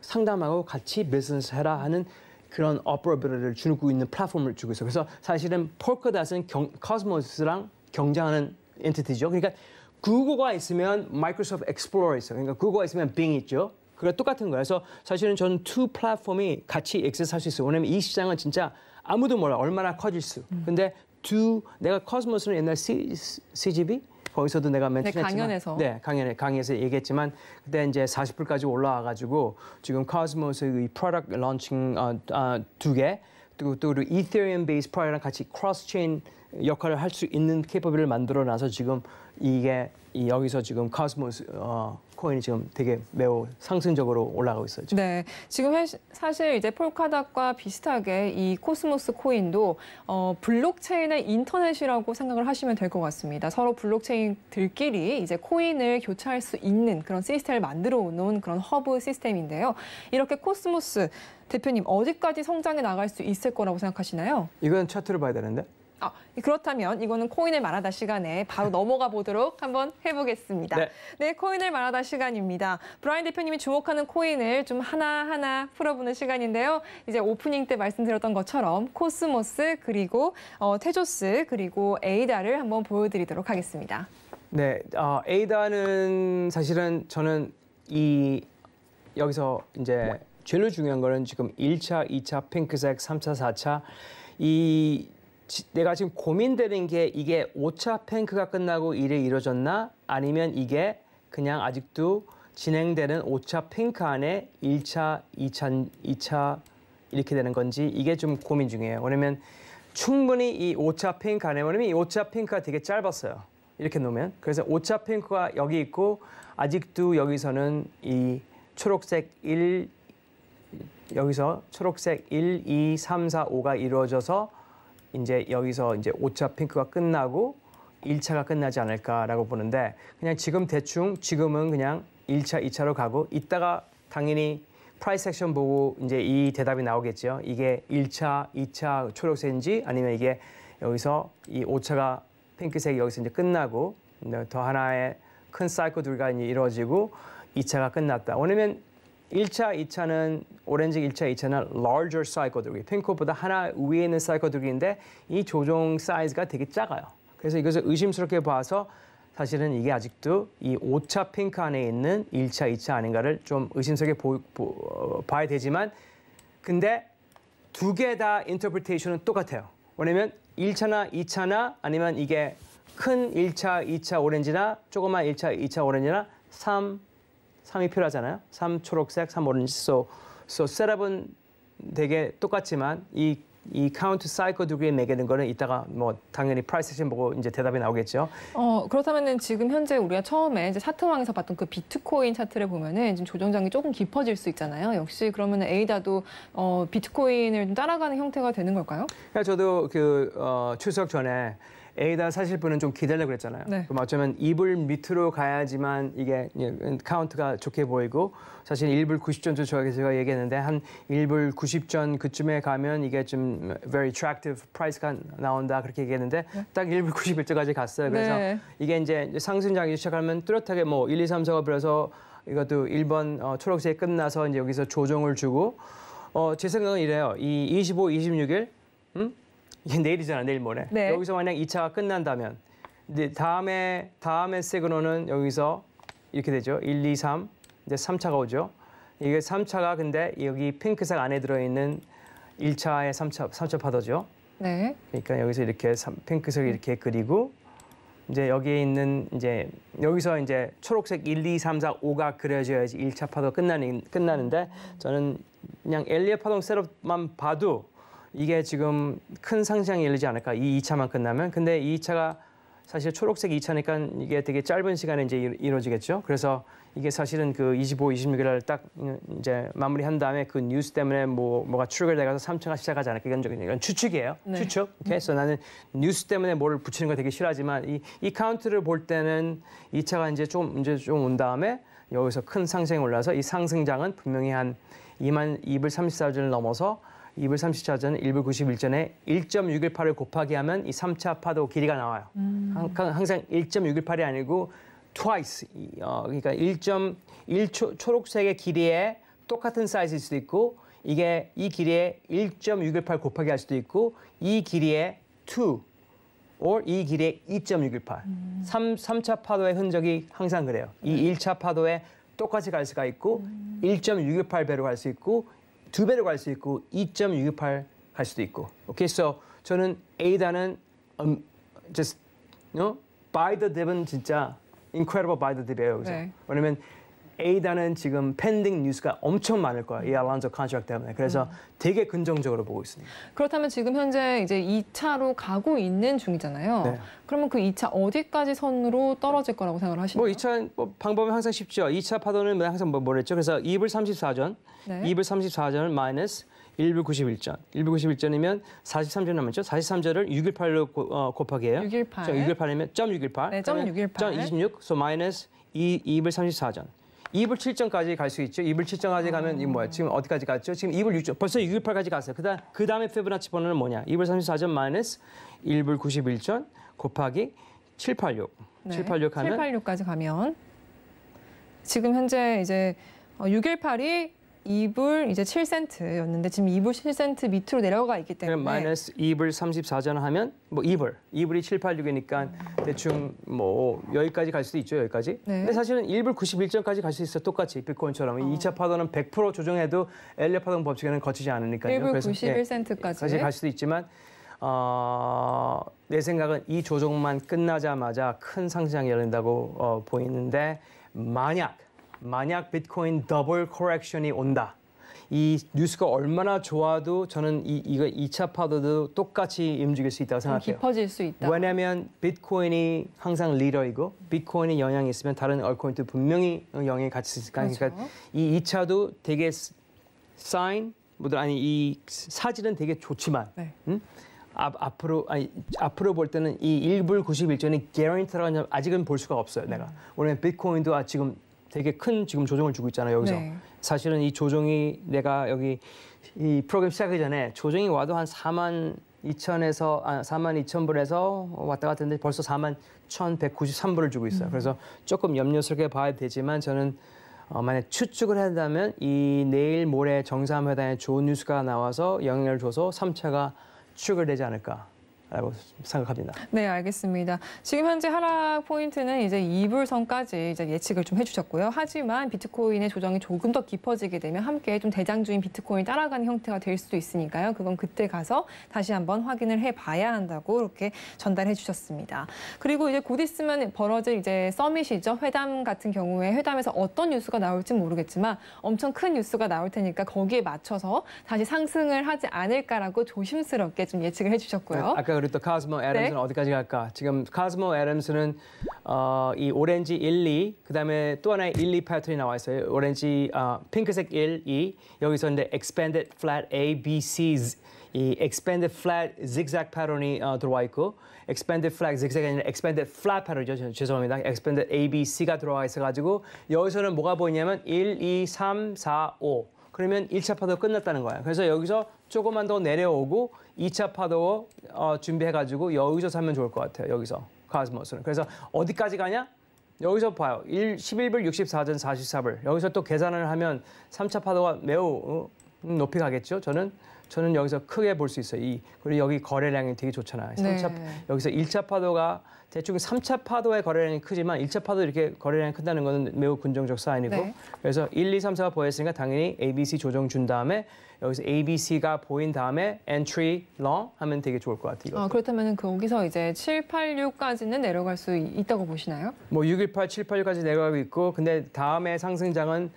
상담하고 같이 비즈니스 해라 하는 그런 어퍼러블을 주고 있는 플랫폼을 주고 있어요. 그래서 사실은 폴크닷은 경, 코스모스랑 경쟁하는 엔티티죠. 그러니까 구글가 있으면 마이크로소프트 엑스플로러 있어요. 그러니까 구글가 있으면 빙 있죠. 그게 똑같은 거예요. 그래서 사실은 저는 투 플랫폼이 같이 액세스할 수 있어요. 왜냐면 이 시장은 진짜 아무도 몰라 얼마나 커질 수. 음. 근데 두 내가 코스모스는 옛날 C, CGV 거기서도 내가 맨 네, 강연에서 네 강연에 강의에서 얘기했지만 그때 이제 40불까지 올라와가지고 지금 카스모스의 프로덕트 런칭 어, 어, 아, 두개 그리고 또 그리고 이더리움 베이스 프로랑 같이 크로스 체인 역할을 할 수 있는 케이퍼블을 만들어 놔서 지금 이게 여기서 지금 카스모스 어, 비트코인이 지금 되게 매우 상승적으로 올라가고 있어요. 지금. 네, 지금 사실 이제 폴카닷과 비슷하게 이 코스모스 코인도 어, 블록체인의 인터넷이라고 생각을 하시면 될 것 같습니다. 서로 블록체인들끼리 이제 코인을 교차할 수 있는 그런 시스템을 만들어 놓은 그런 허브 시스템인데요. 이렇게 코스모스 대표님 어디까지 성장해 나갈 수 있을 거라고 생각하시나요? 이건 차트를 봐야 되는데. 어, 그렇다면 이거는 코인을 말하다 시간에 바로 넘어가 보도록 한번 해보겠습니다. 네. 네, 코인을 말하다 시간입니다. 브라인 대표님이 주목하는 코인을 좀 하나하나 풀어보는 시간인데요. 이제 오프닝 때 말씀드렸던 것처럼 코스모스 그리고 어, 테조스 그리고 에이다를 한번 보여드리도록 하겠습니다. 네, 어, 에이다는 사실은 저는 이 여기서 이제 제일 중요한 거는 지금 1차, 2차, 핑크색, 3차, 4차 이 지, 내가 지금 고민되는 게 이게 5차 팬크가 끝나고 일이 이루어졌나 아니면 이게 그냥 아직도 진행되는 5차 핑크 안에 1차, 2차, 2차 이렇게 되는 건지 이게 좀 고민 중이에요. 왜냐면 충분히 이 5차 핑크 안에 왜냐면 이 5차 핑크가 되게 짧았어요. 이렇게 놓으면 그래서 5차 핑크가 여기 있고 아직도 여기서는 이 초록색 1 여기서 초록색 1, 2, 3, 4, 5가 이루어져서 이제 여기서 이제 5차 핑크가 끝나고 1차가 끝나지 않을까라고 보는데 그냥 지금 대충 지금은 그냥 1차, 2차로 가고 이따가 당연히 프라이스 액션 보고 이제 이 대답이 나오겠죠. 이게 1차, 2차 초록색인지 아니면 이게 여기서 이 5차가 핑크색이 여기서 이제 끝나고 더 하나의 큰 사이클 둘간이 이루어지고 2차가 끝났다. 왜냐면 1차, 2차는 오렌지 1차, 2차는 larger 사이클 돌기, 핑크보다 하나 위에 있는 사이클 돌기인데 이 조종 사이즈가 되게 작아요. 그래서 이것을 의심스럽게 봐서 사실은 이게 아직도 이 5차 핑크 안에 있는 1차, 2차 아닌가를 좀 의심스럽게 보, 보, 어, 봐야 되지만 근데 두 개 다 인터프리테이션은 똑같아요. 왜냐면 1차나 2차나 아니면 이게 큰 1차, 2차 오렌지나 조그만 1차, 2차 오렌지나 3, 3이 필요하잖아요. 3 초록색, 3 오렌지. So, so 셋업은 되게 똑같지만 이, 이 카운트 사이클 두개 매기는 거는 이따가 뭐 당연히 프라이스 션 보고 이제 대답이 나오겠죠. 어, 그렇다면 지금 현재 우리가 처음에 이제 차트왕에서 봤던 그 비트코인 차트를 보면 지금 조정장이 조금 깊어질 수 있잖아요. 역시 그러면 에이다도 어, 비트코인을 따라가는 형태가 되는 걸까요? 그러니까 저도 그 어, 추석 전에 에이다 사실 분은 좀 기다려 그랬잖아요. 네. 그럼 어쩌면 이불 밑으로 가야지만 이게 예, 카운트가 좋게 보이고 사실 1불 90전 도 제가 제 얘기했는데 한 1불 90전 그쯤에 가면 이게 좀 very attractive price가 나온다 그렇게 얘기했는데 네. 딱 1불 91절까지 갔어요. 네. 그래서 네. 이게 이제 상승장이 시작하면 뚜렷하게 뭐 1, 2, 3, 4가 불어서 이것도 1번 어, 초록색 끝나서 이제 여기서 조정을 주고 어, 제 생각은 이래요. 이 25, 26일 음? 내일이잖아, 내일 모레. 네. 여기서 만약 2차가 끝난다면 이제 다음에 다음에 세그너는 여기서 이렇게 되죠. 1, 2, 3. 이제 3차가 오죠. 이게 3차가 근데 여기 핑크색 안에 들어 있는 1차의 3차 3차 파도죠. 네. 그러니까 여기서 이렇게 핑크색 음. 이렇게 그리고 이제 여기에 있는 이제 여기서 이제 초록색 1, 2, 3, 4, 5가 그려져야지 1차 파도 끝나는 끝나는데 저는 그냥 엘리의 파동 셋업만 봐도 이게 지금 큰 상장이 열리지 않을까 이 2차만 끝나면 근데 이 2차가 사실 초록색 2차니까 이게 되게 짧은 시간에 이제 이루어지겠죠. 그래서 이게 사실은 그 25, 26일날 딱 이제 마무리한 다음에 그 뉴스 때문에 뭐 뭐가 추출을돼가서 3차가 시작하지 않을까 이건, 런 이건 추측이에요. 네. 추측. 그래서 나는 뉴스 때문에 뭐를 붙이는 거 되게 싫어하지만 이, 이 카운트를 볼 때는 2차가 이제 좀 이제 좀 온 다음에 여기서 큰 상승이 올라서 이 상승장은 분명히 한 2만 2불 34주를 넘어서 2불 30차전 1불 91전에 0 1.618을 곱하기 하면 이 3차 파도 길이가 나와요. 음. 항상 1.618이 아니고 twice, 어, 그러니까 1.1초 초록색의 길이에 똑같은 사이즈일 수도 있고 이게 이 길이에 1.618 곱하기 할 수도 있고 이 길이에 2 or 이 길이에 2.618. 음. 3, 3차 파도의 흔적이 항상 그래요. 이 1차 파도에 똑같이 갈 수가 있고 음. 1.618배로 갈 수 있고 두 배로 갈 수 있고 2.668 할 수도 있고. 오케이, okay? so 저는 A다는 um, just you know by the dev은 진짜 incredible by the dev예요. 그래서. 네. 왜냐면 에이다는 지금 팬딩 뉴스가 엄청 많을 거예요. 이 알란소 컨트랙 때문에. 그래서 음. 되게 긍정적으로 보고 있습니다. 그렇다면 지금 현재 이제 2차로 가고 있는 중이잖아요. 네. 그러면 그 2차 어디까지 선으로 떨어질 거라고 생각을 하시나요? 뭐 2차 뭐 방법은 항상 쉽죠. 2차 파도는 항상 뭐 뭐랬죠. 그래서 2불 34전, 네. 2불 3 4전 마이너스 1불 91전. 1불 91전이면 43절 남았죠. 43절을 618로 어, 곱하기 해요. 618. 618이면 .618. 네, .618. .618. So m i n 2, 2불 34전. 2불 7점까지 갈 수 있죠. 2불 7점까지 가면 이 뭐야? 지금 어디까지 갔죠? 지금 2불 6점. 벌써 6불 8까지 갔어요. 그다음 그다음에 피브나치 번호는 뭐냐? 2불 34점 마이너스 1불 91점 곱하기 786. 네. 786 하면 786까지 가면 지금 현재 이제 618이 2불 이제 7센트였는데 지금 2불 7센트 밑으로 내려가 있기 때문에 마이너스 2불 34전 하면 뭐 2불, 2불이 7, 8, 6이니까 음. 대충 뭐 여기까지 갈 수도 있죠, 여기까지. 네. 근데 사실은 1불 91전까지 갈 수 있어 똑같이 비트코인처럼 어. 2차 파동은 100% 조정해도 엘리어 파동 법칙에는 거치지 않으니까요. 1불 91센트까지. 사실 갈 수도 있지만 어, 내 생각은 이 조정만 끝나자마자 큰 상승이 열린다고 어, 보이는데 만약 만약 비트코인 더블 코렉션이 온다. 이 뉴스가 얼마나 좋아도 저는 이 이거 2차 파도도 똑같이 움직일 수 있다고 생각해요. 깊어질 수 있다. 왜냐하면 비트코인이 항상 리더이고 비트코인이 영향이 있으면 다른 얼코인도 분명히 영향이 같이 있으니까 그렇죠. 그러니까 이 2차도 되게 사인 뭐든 아니 이 사진은 되게 좋지만 네. 응? 음? 앞, 앞으로 아니, 앞으로 볼 때는 이 1불 91전이 게 u 트라는 아직은 볼 수가 없어요. 내가 음. 왜냐면 비트코인도 아, 지금 되게 큰 지금 조정을 주고 있잖아요. 여기서 네. 사실은 이 조정이 내가 여기 이 프로그램 시작하기 전에 조정이 와도 한 4만 2천에서 아, 4만 2천 불에서 왔다 갔는데 벌써 4만 1,193불을 주고 있어요. 음. 그래서 조금 염려스럽게 봐야 되지만 저는 어, 만약 추측을 한다면 이 내일 모레 정상회담에 좋은 뉴스가 나와서 영향을 줘서 3차가 추측을 되지 않을까. 라고 생각합니다. 네, 알겠습니다. 지금 현재 하락 포인트는 이제 이불선까지 이제 예측을 좀 해주셨고요. 하지만 비트코인의 조정이 조금 더 깊어지게 되면 함께 좀 대장주인 비트코인 따라가는 형태가 될 수도 있으니까요. 그건 그때 가서 다시 한번 확인을 해봐야 한다고 이렇게 전달해 주셨습니다. 그리고 이제 곧 있으면 벌어질 이제 서밋이죠. 회담 같은 경우에 회담에서 어떤 뉴스가 나올지 모르겠지만 엄청 큰 뉴스가 나올 테니까 거기에 맞춰서 다시 상승을 하지 않을까라고 조심스럽게 좀 예측을 해주셨고요. 네, 우리 또 카스모 애덤스는 네. 어디까지 갈까? 지금 카스모 애덤스는 어, 이 오렌지 1, 2, 그다음에 또 하나의 1, 2 패턴이 나와 있어요. 오렌지 어, 핑크색 1, 2. 여기서 이제 expanded flat A, B, C 이 expanded flat zigzag 패턴이 어, 들어와 있고 expanded flat zigzag이 아니라 expanded flat 패턴이죠. 죄송합니다. expanded A, B, C가 들어와 있어 가지고 여기서는 뭐가 보이냐면 1, 2, 3, 4, 5. 그러면 1차 파도 끝났다는 거야. 그래서 여기서 조금만 더 내려오고 2차 파도 어, 준비해가지고 여기서 살면 좋을 것 같아요. 여기서 카스모스는. 그래서 어디까지 가냐? 여기서 봐요. 1, 11불 64전 44불. 여기서 또 계산을 하면 3차 파도가 매우 어, 높이 가겠죠. 저는 저는 여기서 크게 볼 수 있어요. 이 그리고 여기 거래량이 되게 좋잖아요. 네. 3차 여기서 1차 파도가 대충 3차 파도의 거래량이 크지만 1차 파도 이렇게 거래량이 큰다는 것은 매우 긍정적 사인이고 네. 그래서 1, 2, 3, 4가 보였으니까 당연히 ABC 조정 준 다음에 여기서 ABC가 보인 다음에 entry long 하면 되게 좋을 것 같아요. 아, 그렇다면 그 거기서 이제 7, 8, 6까지는 내려갈 수 있다고 보시나요? 뭐 6, 1, 8, 7, 8, 6까지 내려가고 있고 근데 다음에 상승장은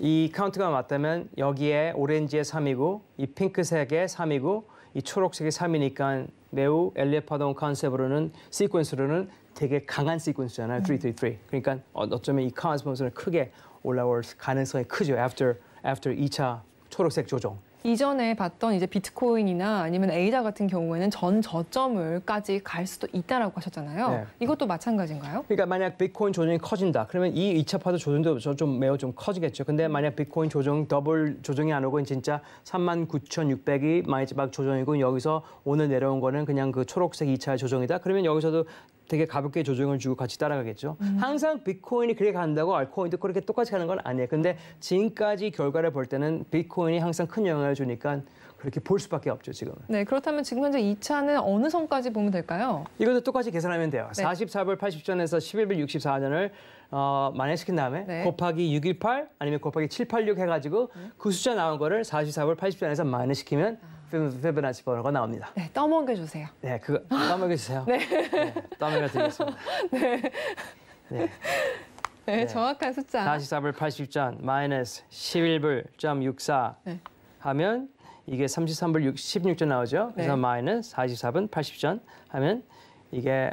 이 카운트가 맞다면 여기에 오렌지의 3이고 이 핑크색의 3이고 이 초록색의 3이니까 매우 엘리파동 컨셉으로는 시퀀스로는 되게 강한 시퀀스잖아요. 333. 음. 그러니까 어, 어쩌면 이 카운트 범수는 크게 올라올 가능성이 크죠. after after 2차 초록색 조정. 이전에 봤던 이제 비트코인이나 아니면 에이다 같은 경우에는 전 저점을까지 갈 수도 있다라고 하셨잖아요. 네. 이것도 마찬가지인가요? 그러니까 만약 비트코인 조정이 커진다. 그러면 이 2차파도 조정도 좀 매우 좀 커지겠죠. 근데 만약 비트코인 조정 더블 조정이 안 오고 진짜 39,600이 마지막 조정이고 여기서 오늘 내려온 거는 그냥 그 초록색 2차 조정이다. 그러면 여기서도 되게 가볍게 조정을 주고 같이 따라가겠죠. 음. 항상 비트코인이 그렇게 간다고 알코인도 그렇게 똑같이 가는 건 아니에요. 근데 지금까지 결과를 볼 때는 비트코인이 항상 큰 영향을 주니까 그렇게 볼 수밖에 없죠, 지금. 네, 그렇다면 지금 현재 2차는 어느 선까지 보면 될까요? 이것도 똑같이 계산하면 돼요. 네. 44불 80전에서 11불 64전을 어, 만회시킨 다음에 네. 곱하기 618 아니면 곱하기 786 해가지고 네. 그 숫자 나온 거를 44월 80주 안에서 만회시키면 아. 페브나치 번호가 나옵니다. 네, 떠먹여주세요. 네, 그거 떠먹여주세요. 네. 네 떠먹여드리겠습니다. 네. 네. 네. 네, 정확한 숫자. 44불 8 0전 마이너스 11불 점64 하면 이게 33불 6, 16전 나오죠. 네. 그래서 마이너스 44분 80전 하면 이게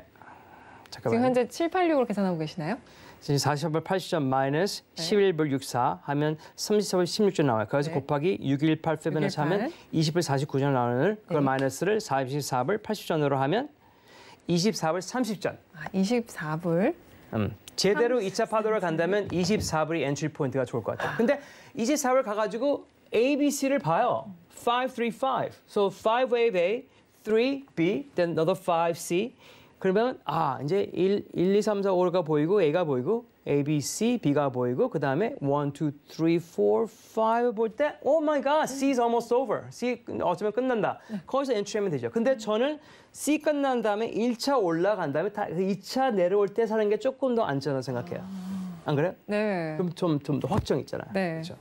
잠깐만요. 지금 현재 786으로 계산하고 계시나요? 40불 80점 마이너스 네. 11불 64 하면 30불 16점 나와요. 그래서 네. 곱하기 618 빼면서 하면 20불 49점 나오는 그걸 네. 마이너스를 44불 80점으로 하면 24불 30점. 아, 24불. 음. 제대로 2차 파도를 간다면 24불이 엔트리 포인트가 좋을 것 같아요. 근데 24불 가가지고 A, B, C를 봐요. 5, 3, 5. So 5 wave A, 3 B, then another 5 C. 그러면 아 이제 1, 1, 2, 3, 4, 5가 보이고 A가 보이고 A, B, C, B가 보이고 그 다음에 1, 2, 3, 4, 5볼때 Oh my God, C's almost over. C 어쩌면 끝난다. 거기서 엔트리하면 되죠. 근데 저는 C 끝난 다음에 1차 올라간 다음에 다 2차 그 내려올 때 사는 게 조금 더 안전하다고 생각해요. 안 그래요? 네. 그럼 좀좀 확정 있잖아요. 네. 그렇죠?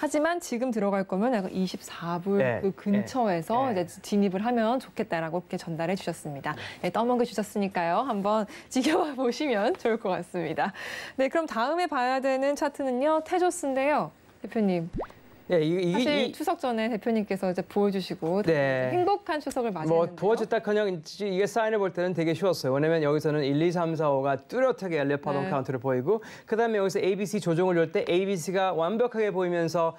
하지만 지금 들어갈 거면 약간 24불 네, 예, 그 예, 근처에서 네, 이제 진입을 하면 좋겠다라고 이렇게 전달해 주셨습니다. 음. 네, 떠먹여 주셨으니까요. 한번 지켜봐 보시면 좋을 것 같습니다. 네, 그럼 다음에 봐야 되는 차트는요. 태조스인데요 대표님, 예, 이, 이, 사실 이, 추석 전에 대표님께서 이제 보여주시고 네. 행복한 추석을 맞이했는데요. 뭐 보여줬다커녕 이게 사인을 볼 때는 되게 쉬웠어요. 왜냐면 여기서는 1, 2, 3, 4, 5가 뚜렷하게 엘리파동 네. 카운트를 보이고 그다음에 여기서 ABC 조정을 넣을 때 ABC가 완벽하게 보이면서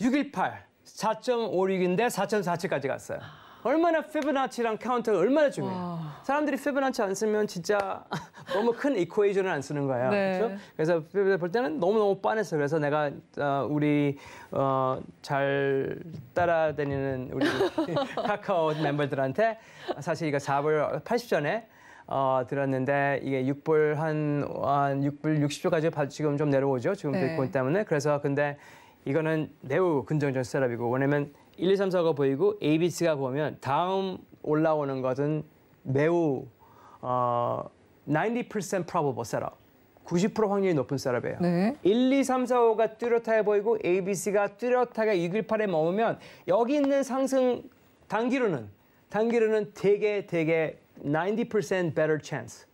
618, 4.56인데 4.47까지 갔어요. 얼마나 피부나치랑 카운터가 얼마나 중요해요. 와. 사람들이 피부나치 안 쓰면 진짜 너무 큰 이퀘이션을 안 쓰는 거예요. 네. 그렇죠? 그래서 피부나치 볼 때는 너무너무 빤했어. 요 그래서 내가 어, 우리 어, 잘 따라다니는 우리 카카오 멤버들한테 사실 이거 4불 80전에 어, 들었는데 이게 6불 한, 한 6불 60조까지 지금 좀 내려오죠. 지금 네. 듣고 있기 때문에. 그래서 근데 이거는 매우 긍정적 셋업이고 왜냐면 1, 2, 3, 4가 보이고 A, B, C가 보면 다음 올라오는 것은 매우 어, 90% probable 셋업. 90% 확률이 높은 셋업이에요. 네. 1, 2, 3, 4, 5가 뚜렷하게 보이고 A, B, C가 뚜렷하게 6, 1, 8에 머무면 여기 있는 상승 단기로는 단기로는 되게 되게 90% better chance.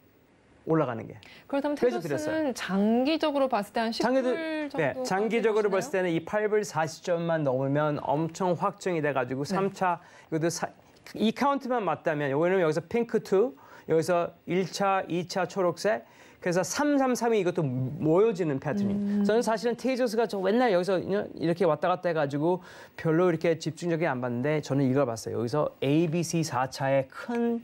올라가는 게. 그렇다면 테저스는 장기적으로 봤을 때 한 10불 장기도, 정도? 네, 장기적으로 봤을 때는 이 8불 40점만 넘으면 엄청 확정이 돼가지고 네. 3차 이것도 사, 이 카운트만 맞다면 여기는 여기서 핑크 2, 여기서 1차, 2차 초록색 그래서 333이 이것도 모여지는 패턴이. 음. 저는 사실은 테이저스가 저 맨날 여기서 이렇게 왔다 갔다 해가지고 별로 이렇게 집중적이 안 봤는데 저는 이걸 봤어요. 여기서 ABC 4차의 큰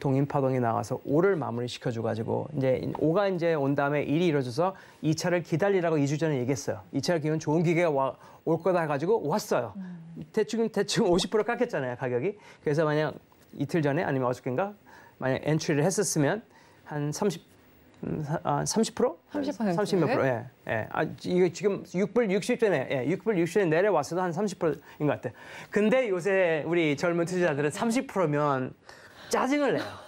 동인파동이 나가서 5를 마무리 시켜줘가지고 이제 5가 이제 온 다음에 1이 이루어져서 2차를 기다리라고 2주 전에 얘기했어요. 2차 를 기는 좋은 기계가 와, 올 거다 해가지고 왔어요. 음. 대충 대충 50% 깎였잖아요 가격이. 그래서 만약 이틀 전에 아니면 어저께인가 만약 엔트리를 했었으면 한 30. 음, 아, 30%? 30%? 30몇 프로, 예. 예. 아, 이게 지금 6불 60전에, 예, 6불 60전에 내려왔어도 한 30%인 것 같아요. 근데 요새 우리 젊은 투자자들은 30%면 짜증을 내요.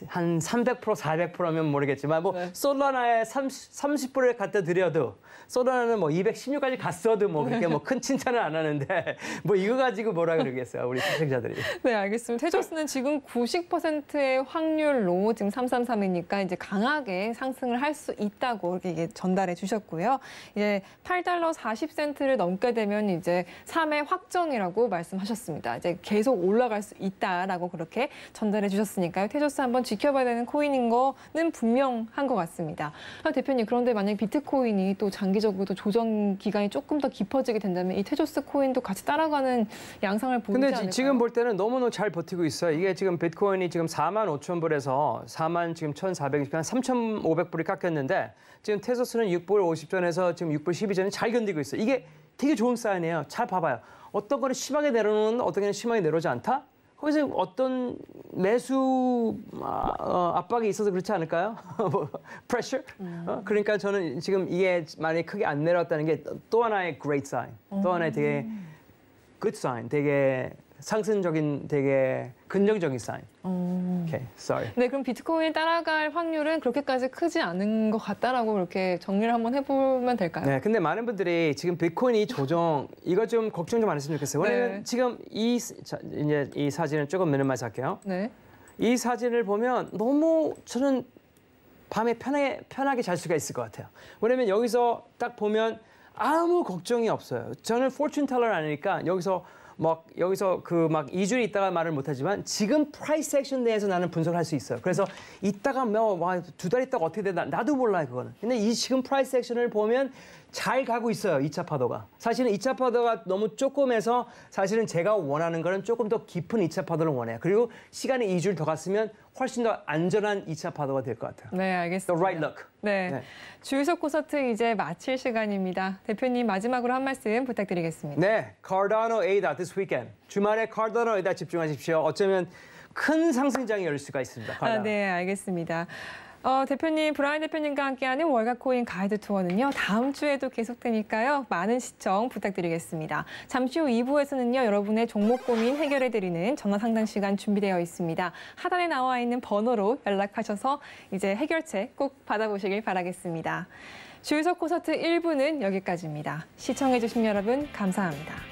한300% 400%면 모르겠지만 뭐 네. 솔라나에 30, 30%를 갖다 드려도 솔라나는 뭐 216까지 갔어도 뭐 그렇게 뭐 큰 칭찬을 안 하는데 뭐 이거 가지고 뭐라 그러겠어요 우리 시청자들이. 네 알겠습니다. 테조스는 지금 90%의 확률로 지금 333이니까 이제 강하게 상승을 할 수 있다고 이렇게 전달해 주셨고요. 이제 8달러 40센트를 넘게 되면 이제 3의 확정이라고 말씀하셨습니다. 이제 계속 올라갈 수 있다라고 그렇게 전달해 주셨으니까요. 테조스 한번 한번 지켜봐야 되는 코인인 거는 분명한 것 같습니다. 아, 대표님 그런데 만약 비트코인이 또장기적으로 조정 기간이 조금 더 깊어지게 된다면 이 테조스 코인도 같이 따라가는 양상을 보이지 근데 않을까요? 지금 볼 때는 너무너잘 버티고 있어요. 이게 지금 비트코인이 지금 4만 5천 불에서 4만 지금 1,400, 한 3,500불이 깎였는데 지금 테조스는 6불 50전에서 지금 6불 12전에 잘 견디고 있어요. 이게 되게 좋은 사인이에요. 잘 봐봐요. 어떤 거는 심하게 내려오는 어떤 거는 심하게 내려오지 않다. 거기서 어떤 매수 아, 어, 압박이 있어서 그렇지 않을까요? 프레셔? 뭐, 음. 어? 그러니까 저는 지금 이게 만약에 크게 안 내려왔다는 게 또 하나의 great sign, 또 하나의 되게 음. good sign, 되게 상승적인 되게 긍정적인 사인. 오. o k sorry. 네, 그럼 비트코인 따라갈 확률은 그렇게까지 크지 않은 것 같다라고 이렇게 정리를 한번 해보면 될까요? 네, 근데 많은 분들이 지금 비트코인이 조정 이거 좀 걱정 좀안 했으면 좋겠어요. 원래는 네. 지금 이 자, 이제 이 사진을 조금 미니마이 할게요. 네. 이 사진을 보면 너무 저는 밤에 편하게 편하게 잘 수가 있을 것 같아요. 왜냐면 여기서 딱 보면 아무 걱정이 없어요. 저는 포춘 텔러 아니니까 여기서 막 여기서 그 막 이주일 있다가 말을 못하지만 지금 프라이스 액션 내에서 나는 분석을 할 수 있어요. 그래서 있다가 뭐두달 있다가 어떻게 되나 나도 몰라요 그거는. 근데 이 지금 프라이스 액션을 보면 잘 가고 있어요. 2차 파도가. 사실은 2차 파도가 너무 조금해서 사실은 제가 원하는 거는 조금 더 깊은 2차 파도를 원해요. 그리고 시간이 2주를더 갔으면 훨씬 더 안전한 2차 파도가 될 것 같아요. 네, 알겠습니다. The right look. 네. 네. 주유소 콘서트 이제 마칠 시간입니다. 대표님 마지막으로 한 말씀 부탁드리겠습니다. 네, Cardano ADA this weekend. 주말에 Cardano ADA 집중하십시오. 어쩌면 큰 상승장이 열 수가 있습니다. 아, Cardano. 아, 네, 알겠습니다. 어, 대표님, 브라인 대표님과 함께하는 월가 코인 가이드 투어는요. 다음 주에도 계속되니까요. 많은 시청 부탁드리겠습니다. 잠시 후 2부에서는요. 여러분의 종목 고민 해결해드리는 전화 상담 시간 준비되어 있습니다. 하단에 나와 있는 번호로 연락하셔서 이제 해결책 꼭 받아보시길 바라겠습니다. 주유소 콘서트 1부는 여기까지입니다. 시청해주신 여러분 감사합니다.